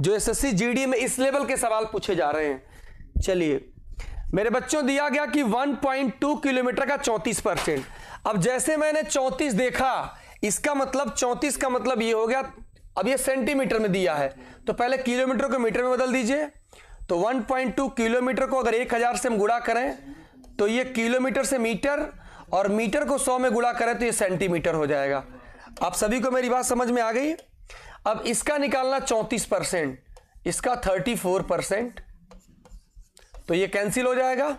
जो एस एस में इस लेवल के सवाल पूछे जा रहे हैं चलिए मेरे बच्चों दिया गया कि 1.2 किलोमीटर का 34 परसेंट अब जैसे मैंने चौंतीस देखा इसका मतलब चौंतीस का मतलब ये हो गया अब ये सेंटीमीटर में दिया है तो पहले किलोमीटर को मीटर में बदल दीजिए तो 1.2 किलोमीटर को अगर 1000 से हम गुड़ा करें तो ये किलोमीटर से मीटर और मीटर को 100 में गुड़ा करें तो ये सेंटीमीटर हो जाएगा आप सभी को मेरी बात समझ में आ गई अब इसका निकालना चौंतीस परसेंट इसका फोर परसेंट तो ये कैंसिल हो जाएगा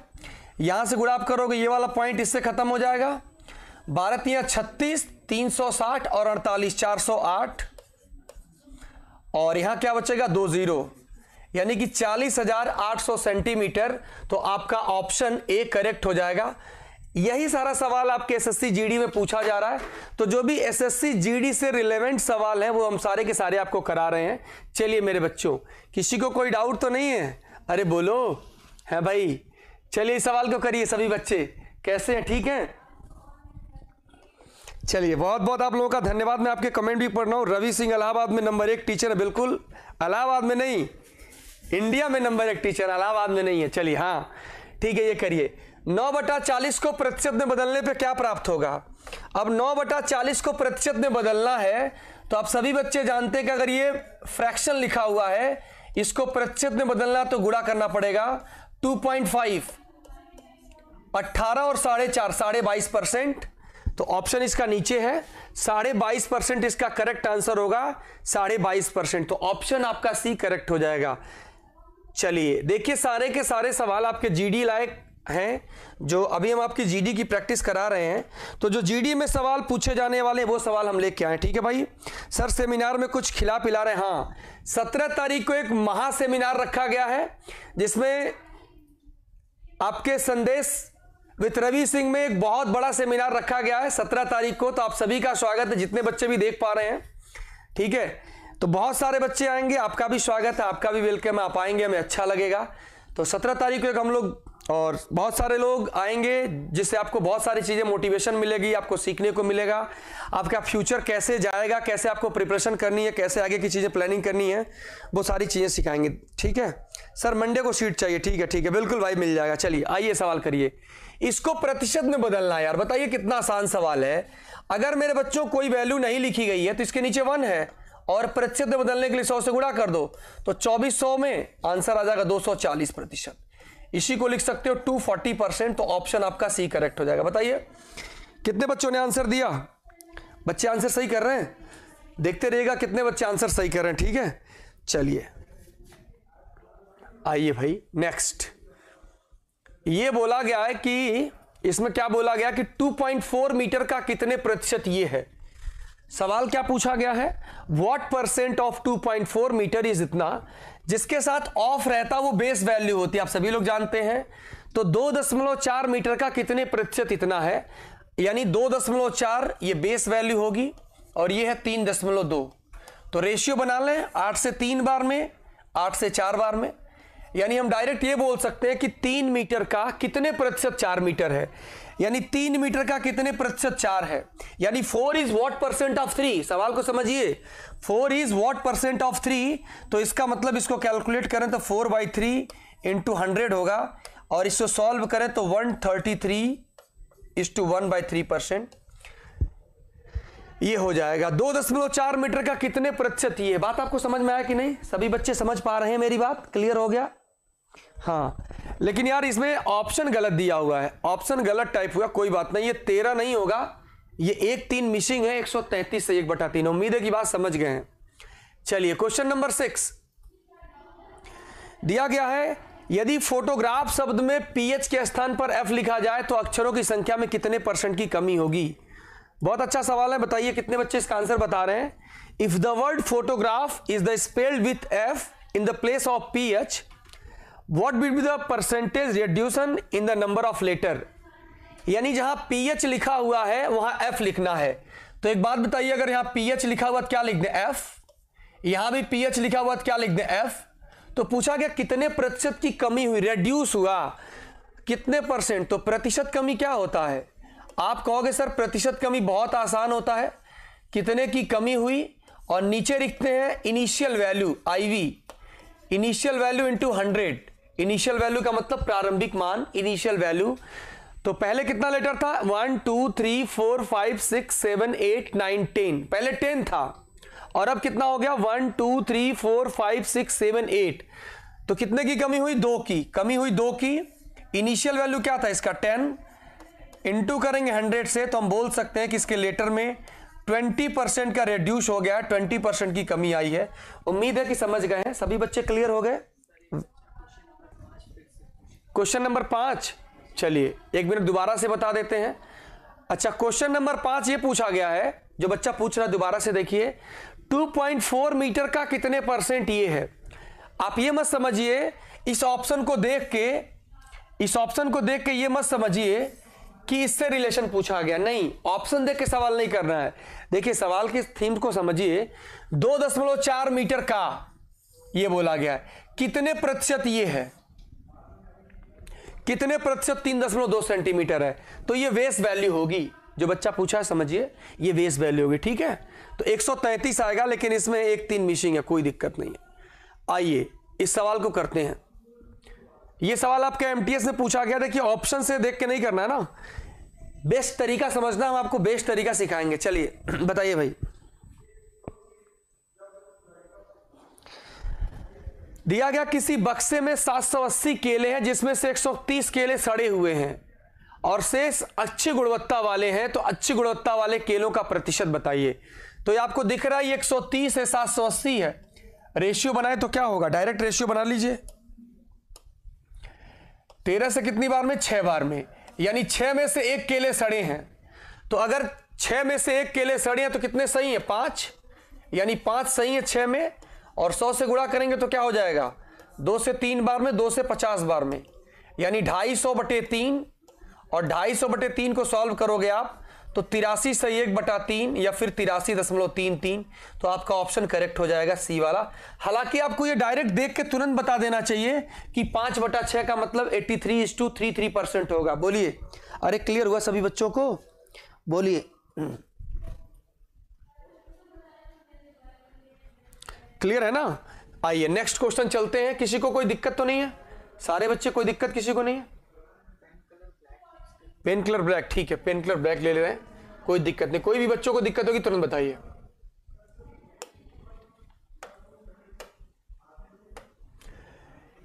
यहां से गुड़ा आप करोगे ये वाला पॉइंट इससे खत्म हो जाएगा बारह छत्तीस तीन सौ साठ और अड़तालीस चार सौ आठ और यहां क्या बचेगा दो जीरो यानी कि चालीस हजार आठ सौ सेंटीमीटर तो आपका ऑप्शन ए करेक्ट हो जाएगा यही सारा सवाल आपके एसएससी जीडी में पूछा जा रहा है तो जो भी एसएससी जीडी से रिलेवेंट सवाल हैं वो हम सारे के सारे आपको करा रहे हैं चलिए मेरे बच्चों किसी को कोई डाउट तो नहीं है अरे बोलो है भाई चलिए इस सवाल को करिए सभी बच्चे कैसे हैं ठीक हैं चलिए बहुत बहुत आप लोगों का धन्यवाद मैं आपके कमेंट भी पढ़ रहा हूँ रवि सिंह इलाहाबाद में नंबर एक टीचर है बिल्कुल इलाहाबाद में नहीं इंडिया में नंबर एक टीचर इलाहाबाद में नहीं है चलिए हाँ ठीक है ये करिए नौ बटा चालीस को प्रतिशत में बदलने पे क्या प्राप्त होगा अब नौ बटा चालीस को प्रतिशत में बदलना है तो आप सभी बच्चे जानते हैं कि अगर ये फ्रैक्शन लिखा हुआ है इसको प्रतिशत में बदलना तो गुड़ा करना पड़ेगा 2.5 18 और साढ़े चार साढ़े बाईस परसेंट तो ऑप्शन इसका नीचे है साढ़े बाईस परसेंट इसका करेक्ट आंसर होगा साढ़े बाईस परसेंट तो ऑप्शन आपका सी करेक्ट हो जाएगा चलिए देखिए सारे के सारे सवाल आपके जीडी लायक हैं जो अभी हम आपकी जीडी की प्रैक्टिस करा रहे हैं तो जो जीडी में सवाल पूछे जाने वाले वो सवाल हम लेके आए ठीक है भाई सर सेमिनार में कुछ खिला पिला रहे हाँ सत्रह तारीख को एक महासेमिनार रखा गया है जिसमें आपके संदेश विथ रवि सिंह में एक बहुत बड़ा सेमिनार रखा गया है सत्रह तारीख को तो आप सभी का स्वागत है जितने बच्चे भी देख पा रहे हैं ठीक है तो बहुत सारे बच्चे आएंगे आपका भी स्वागत है आपका भी वेलकम आप आएंगे हमें अच्छा लगेगा तो सत्रह तारीख को एक हम लोग और बहुत सारे लोग आएंगे जिससे आपको बहुत सारी चीज़ें मोटिवेशन मिलेगी आपको सीखने को मिलेगा आपका फ्यूचर कैसे जाएगा कैसे आपको प्रिपरेशन करनी है कैसे आगे की चीज़ें प्लानिंग करनी है वो सारी चीज़ें सिखाएंगे ठीक है सर मंडे को सीट चाहिए ठीक है ठीक है बिल्कुल भाई मिल जाएगा चलिए आइए सवाल करिए इसको प्रतिशत में बदलना है यार बताइए कितना आसान सवाल है अगर मेरे बच्चों कोई वैल्यू नहीं लिखी गई है तो इसके नीचे वन है और प्रतिशत में बदलने के लिए सौ से गुणा कर दो तो चौबीस में आंसर आ जाएगा दो प्रतिशत इसी को लिख सकते हो टू फोर्टी परसेंट तो ऑप्शन आपका सी करेक्ट हो जाएगा बताइए कितने बच्चों ने आंसर दिया बच्चे आंसर सही कर रहे हैं देखते रहिएगा कितने बच्चे आंसर सही कर रहे हैं ठीक है चलिए आइए भाई नेक्स्ट ये बोला गया है कि इसमें क्या बोला गया कि 2.4 मीटर का कितने प्रतिशत ये है सवाल क्या पूछा गया है what percent of 2.4 metre is इतना जिसके साथ ऑफ रहता वो बेस वैल्यू होती है आप सभी लोग जानते हैं तो दो दशमलव चार मीटर का कितने प्रतिशत इतना है यानी दो दशमलव चार ये बेस वैल्यू होगी और ये है तीन दशमलव दो तो रेशियो बना लें आठ से तीन बार में आठ से चार बार में यानी हम डायरेक्ट ये बोल सकते हैं कि तीन मीटर का कितने प्रतिशत चार मीटर है यानी तीन मीटर का कितने प्रतिशत चार है यानी four is what percent of three सवाल को समझिए four is what percent of three तो इसका मतलब इसको कैलकुलेट करें तो four by three into hundred होगा और इसको सॉल्व करें तो one thirty three is two one by three percent ये हो जाएगा दो दशमलव चार मीटर का कितने प्रतिशत ये बात आपको समझ में आया कि नहीं सभी बच्चे समझ पा रहे हैं मेरी बात क्लियर हो गया हाँ लेकिन यार इसमें ऑप्शन गलत दिया हुआ है ऑप्शन गलत टाइप हुआ कोई बात नहीं ये तेरह नहीं होगा ये एक तीन मिसिंग है एक सौ तैतीस से एक बटा तीन उम्मीद है कि बात समझ गए हैं चलिए क्वेश्चन नंबर सिक्स दिया गया है यदि फोटोग्राफ शब्द में पीएच के स्थान पर एफ लिखा जाए तो अक्षरों की संख्या में कितने परसेंट की कमी होगी बहुत अच्छा सवाल है बताइए कितने बच्चे इसका आंसर बता रहे हैं if the word photograph is the spelled with F in the place of P H what will be the percentage reduction in the number of letter यानी जहां एच लिखा हुआ है वहां एफ लिखना है तो एक बात बताइए अगर यहां एच लिखा हुआ तो क्या लिख दें एफ यहां भी पी एच लिखा हुआ तो क्या लिख दें एफ तो पूछा गया कितने प्रतिशत की कमी हुई रेड्यूस हुआ कितने परसेंट तो प्रतिशत कमी क्या होता है आप कहोगे सर प्रतिशत कमी बहुत आसान होता है कितने की कमी हुई और नीचे लिखते हैं initial value IV initial value into hundred initial value का मतलब प्रारंभिक मान इनिशियल वैल्यू तो पहले कितना लेटर था one two three four five six seven eight nine ten पहले टेन था और अब कितना हो गया one two three four five six seven eight तो कितने की कमी हुई दो की कमी हुई दो की इनिशियल वैल्यू क्या था इसका टेन इंटू करेंगे हंड्रेड से तो हम बोल सकते हैं कि इसके लेटर में ट्वेंटी परसेंट का रिड्यूस हो गया है ट्वेंटी परसेंट की कमी आई है उम्मीद है कि समझ गए हैं सभी बच्चे क्लियर हो गए क्वेश्चन नंबर पांच चलिए एक मिनट दोबारा से बता देते हैं अच्छा क्वेश्चन नंबर पांच ये पूछा गया है जो बच्चा पूछ रहा है दोबारा से देखिए 2.4 मीटर का कितने परसेंट ये है आप ये मत समझिए इस ऑप्शन को देख के इस ऑप्शन को देख के ये मत समझिए कि इससे रिलेशन पूछा गया नहीं ऑप्शन देख के सवाल नहीं करना है देखिए सवाल की थीम को समझिए दो दशमलव चार मीटर का ये बोला गया है कितने प्रतिशत ये है कितने प्रतिशत तीन दशमलव दो सेंटीमीटर है तो ये वेस्ट वैल्यू होगी जो बच्चा पूछा है समझिए ये वेस वैल्यू होगी ठीक है तो 133 आएगा लेकिन इसमें एक तीन मिशिंग है कोई दिक्कत नहीं है आइए इस सवाल को करते हैं ये सवाल आपके एमटीएस में पूछा गया कि ऑप्शन से देख के नहीं करना है ना बेस्ट तरीका समझना हम आपको बेस्ट तरीका सिखाएंगे चलिए बताइए भाई दिया गया किसी बक्से में 780 केले हैं जिसमें से 130 केले सड़े हुए हैं और शेष अच्छी गुणवत्ता वाले हैं तो अच्छी गुणवत्ता वाले केलों का प्रतिशत बताइए तो ये आपको दिख रहा है ये 130 है 780 है रेशियो बनाए तो क्या होगा डायरेक्ट रेशियो बना लीजिए तेरह से कितनी बार में छह बार में यानी छह में से एक केले सड़े हैं तो अगर छह में से एक केले सड़े हैं तो कितने सही है पांच यानी पांच सही है छह में और सौ से गुणा करेंगे तो क्या हो जाएगा दो से तीन बार में दो से पचास बार में यानी ढाई सौ बटे तीन और ढाई सौ बटे तीन को सॉल्व करोगे आप तो तिरासी से एक बटा तीन या फिर तिरासी दशमलव तीन तीन तो आपका ऑप्शन करेक्ट हो जाएगा सी वाला हालांकि आपको ये डायरेक्ट देख के तुरंत बता देना चाहिए कि पांच बटा छह का मतलब eighty three is two three three percent होगा बोलिए अरे क्लियर हुआ सभी बच्चों को बोलिए हम्म। क्लियर है ना आइए नेक्स्ट क्वेश्चन चलते हैं किसी को कोई दिक्कत तो नहीं है सारे बच्चे कोई दिक्कत किसी को नहीं है पेन कलर ब्लैक ठीक है पेन कलर ब्लैक ले ले रहे हैं कोई दिक्कत नहीं कोई भी बच्चों को दिक्कत होगी तुरंत बताइए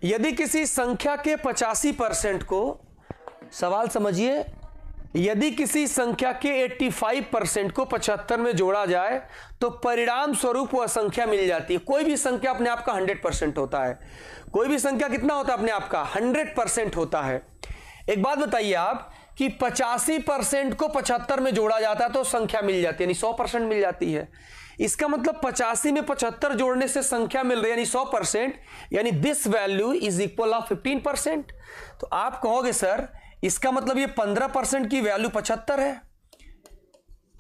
यदि किसी संख्या के पचासी परसेंट को सवाल समझिए यदि किसी संख्या के 85 परसेंट को 75 में जोड़ा जाए तो परिणाम स्वरूप वह संख्या मिल जाती है कोई भी संख्या अपने आप का 100 परसेंट होता है कोई भी संख्या कितना होता है अपने आप का 100 परसेंट होता है एक बात बताइए आप कि पचासी परसेंट को पचहत्तर में जोड़ा जाता है तो संख्या मिल जाती है यानी सौ परसेंट मिल जाती है इसका मतलब पचासी में पचहत्तर जोड़ने से संख्या मिल रही है यानी सौ परसेंट यानी this value is equal of fifteen percent तो आप कहोगे सर इसका मतलब ये पंद्रह परसेंट की वैल्यू पचहत्तर है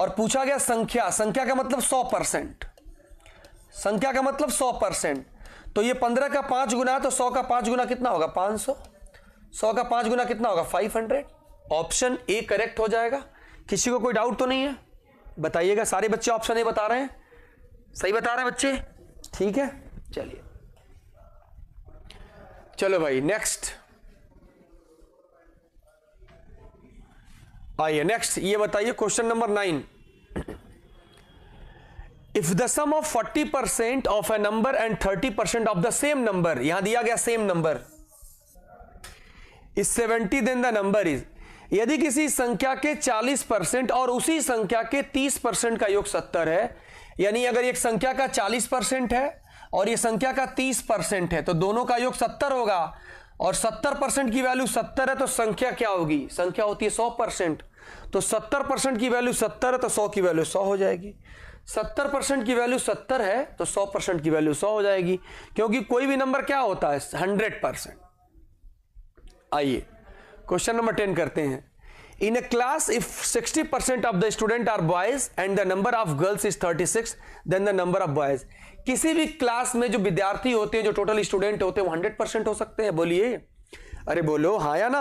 और पूछा गया संख्या संख्या का मतलब सौ परसेंट संख्या का मतलब सौ परसेंट तो ये पंद्रह का पांच गुना है तो सौ का पांच गुना कितना होगा पांच सौ सौ का पांच गुना कितना होगा five hundred option A correct हो जाएगा किसी को कोई डाउट तो नहीं है बताइएगा सारे बच्चे ऑप्शन ए बता रहे हैं सही बता रहे हैं बच्चे ठीक है चलिए चलो भाई नेक्स्ट आइए नेक्स्ट ये बताइए question number nine if the sum of forty percent of a number and thirty percent of the same number यहां दिया गया same number is seventy then the number is यदि किसी संख्या के चालीस परसेंट और उसी संख्या के तीस परसेंट का योग सत्तर है यानी अगर एक संख्या का चालीस परसेंट है और ये संख्या का तीस परसेंट है तो दोनों का योग सत्तर होगा और 70 परसेंट की वैल्यू 70 है तो संख्या क्या होगी संख्या होती है 100 परसेंट तो 70 परसेंट की वैल्यू 70 है तो 100 की वैल्यू 100 हो जाएगी 70 परसेंट की वैल्यू 70 है तो 100 परसेंट की वैल्यू 100 हो जाएगी क्योंकि कोई भी नंबर क्या होता है 100 परसेंट आइए क्वेश्चन नंबर टेन करते हैं in a class if sixty of the student are boys and the number of girls is thirty then the number of boys किसी भी क्लास में जो विद्यार्थी होते हैं जो टोटल स्टूडेंट होते हैं वो हंड्रेड परसेंट हो सकते हैं बोलिए अरे बोलो हाँ या ना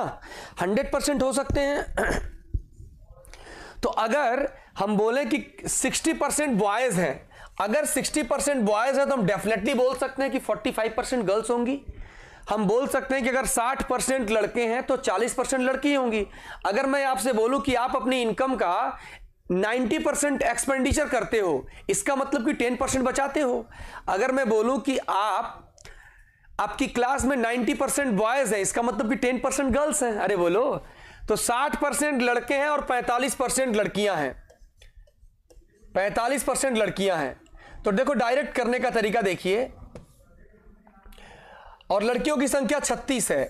हंड्रेड परसेंट हो सकते हैं तो अगर हम बोले कि सिक्सटी परसेंट बॉयज हैं अगर सिक्सटी परसेंट बॉयज है तो हम डेफिनेटली बोल सकते हैं कि फोर्टी फाइव परसेंट गर्ल्स होंगी हम बोल सकते हैं कि अगर 60 परसेंट लड़के हैं तो 40 परसेंट लड़की होंगी अगर मैं आपसे बोलूं कि आप अपनी इनकम का 90 परसेंट एक्सपेंडिचर करते हो इसका मतलब कि 10 परसेंट बचाते हो अगर मैं बोलूं कि आप आपकी क्लास में 90 परसेंट बॉयज हैं इसका मतलब कि 10 परसेंट गर्ल्स हैं अरे बोलो तो 60 परसेंट लड़के हैं और 45 परसेंट लड़कियां हैं 45 परसेंट लड़कियां हैं तो देखो डायरेक्ट करने का तरीका देखिए और लड़कियों की संख्या 36 है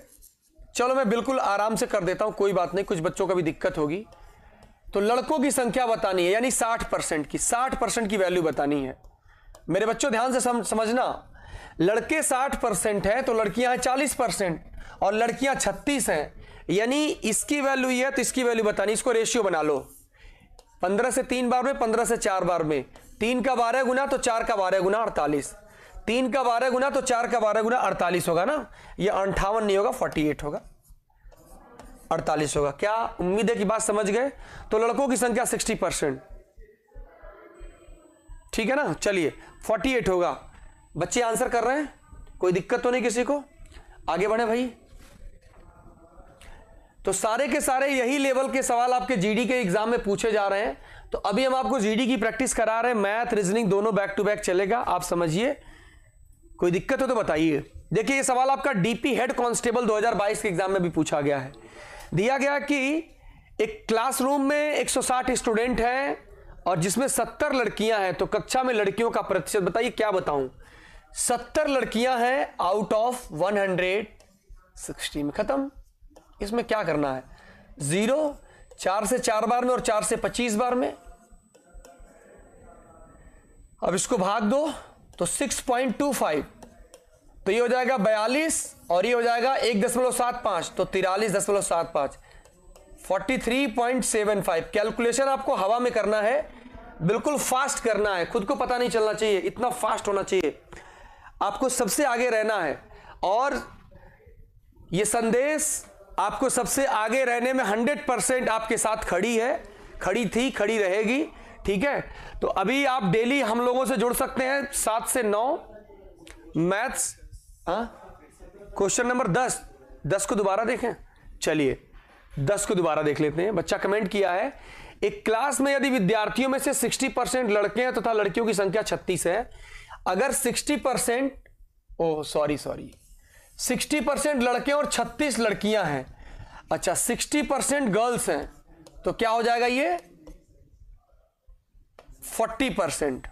चलो मैं बिल्कुल आराम से कर देता हूं कोई बात नहीं कुछ बच्चों का भी दिक्कत होगी तो लड़कों की संख्या बतानी है यानी 60 परसेंट की 60 परसेंट की वैल्यू बतानी है मेरे बच्चों ध्यान से सम, समझना लड़के 60 परसेंट है तो लड़कियां हैं चालीस परसेंट और लड़कियां 36 हैं यानी इसकी वैल्यू ये है तो इसकी वैल्यू बतानी इसको रेशियो बना लो 15 से तीन बार में 15 से चार बार में तीन का बारह गुना तो चार का बारह गुना अड़तालीस तीन का बारह गुना तो चार का बारह गुना अड़तालीस होगा ना ये अंठावन नहीं होगा फोर्टी एट होगा अड़तालीस होगा क्या उम्मीद है कि बात समझ गए तो लड़कों की संख्या सिक्सटी परसेंट ठीक है ना चलिए फोर्टी एट होगा बच्चे आंसर कर रहे हैं कोई दिक्कत तो नहीं किसी को आगे बढ़े भाई तो सारे के सारे यही लेवल के सवाल आपके जीडी के एग्जाम में पूछे जा रहे हैं तो अभी हम आपको जीडी की प्रैक्टिस करा रहे हैं मैथ रीजनिंग दोनों बैक टू बैक चलेगा आप समझिए कोई दिक्कत हो तो बताइए देखिए ये सवाल आपका डीपी हेड कांस्टेबल 2022 के एग्जाम में भी पूछा गया है दिया गया कि एक क्लासरूम में 160 स्टूडेंट हैं और जिसमें 70 लड़कियां हैं तो कक्षा में लड़कियों का प्रतिशत बताइए क्या बताऊं 70 लड़कियां हैं आउट ऑफ 160 में खत्म इसमें क्या करना है जीरो चार से चार बार में और चार से पच्चीस बार में अब इसको भाग दो तो 6.25 तो ये हो जाएगा बयालीस और ये हो जाएगा एक दशमलव सात पांच तो तिरालीस दशमलव सात पांच forty three point seven five calculation आपको हवा में करना है बिल्कुल फास्ट करना है खुद को पता नहीं चलना चाहिए इतना फास्ट होना चाहिए आपको सबसे आगे रहना है और ये संदेश आपको सबसे आगे रहने में हंड्रेड परसेंट आपके साथ खड़ी है खड़ी थी खड़ी रहेगी ठीक है तो अभी आप डेली हम लोगों से जुड़ सकते हैं सात से नौ मैथ्स क्वेश्चन हाँ? नंबर दस दस को दोबारा देखें चलिए दस को दोबारा देख लेते हैं बच्चा कमेंट किया है एक क्लास में यदि विद्यार्थियों में से सिक्सटी परसेंट लड़के हैं तथा तो लड़कियों की संख्या छत्तीस है अगर sixty percent oh sorry sorry sixty percent लड़के और छत्तीस लड़कियां हैं अच्छा सिक्सटी परसेंट गर्ल्स हैं तो क्या हो जाएगा ये फोर्टी परसेंट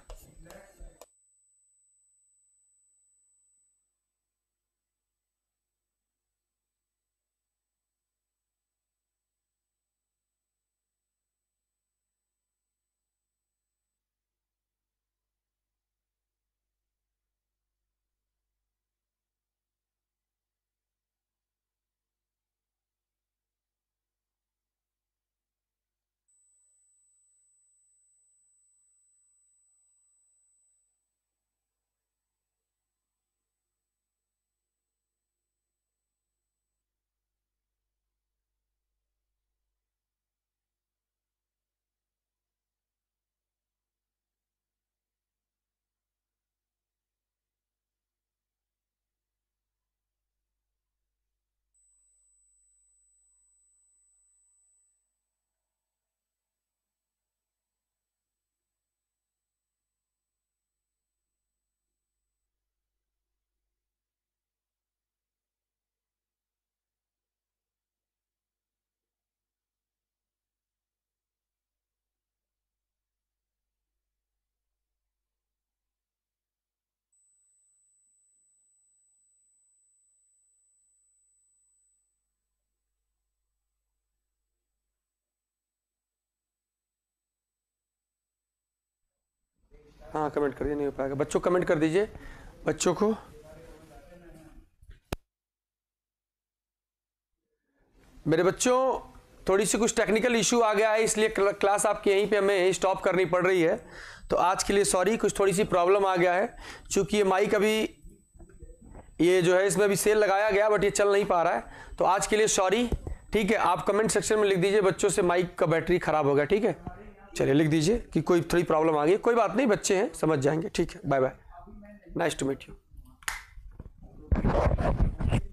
हाँ कमेंट कर दीजिए नहीं हो पाएगा बच्चों कमेंट कर दीजिए बच्चों को मेरे बच्चों थोड़ी सी कुछ टेक्निकल इशू आ गया है इसलिए क्लास आपकी यहीं पे हमें स्टॉप करनी पड़ रही है तो आज के लिए सॉरी कुछ थोड़ी सी प्रॉब्लम आ गया है क्योंकि ये माइक अभी ये जो है इसमें अभी सेल लगाया गया बट ये चल नहीं पा रहा है तो आज के लिए सॉरी ठीक है आप कमेंट सेक्शन में लिख दीजिए बच्चों से माइक का बैटरी ख़राब हो गया ठीक है चलिए लिख दीजिए कि कोई थोड़ी प्रॉब्लम आ गई कोई बात नहीं बच्चे हैं समझ जाएंगे ठीक है bye bye nice to meet you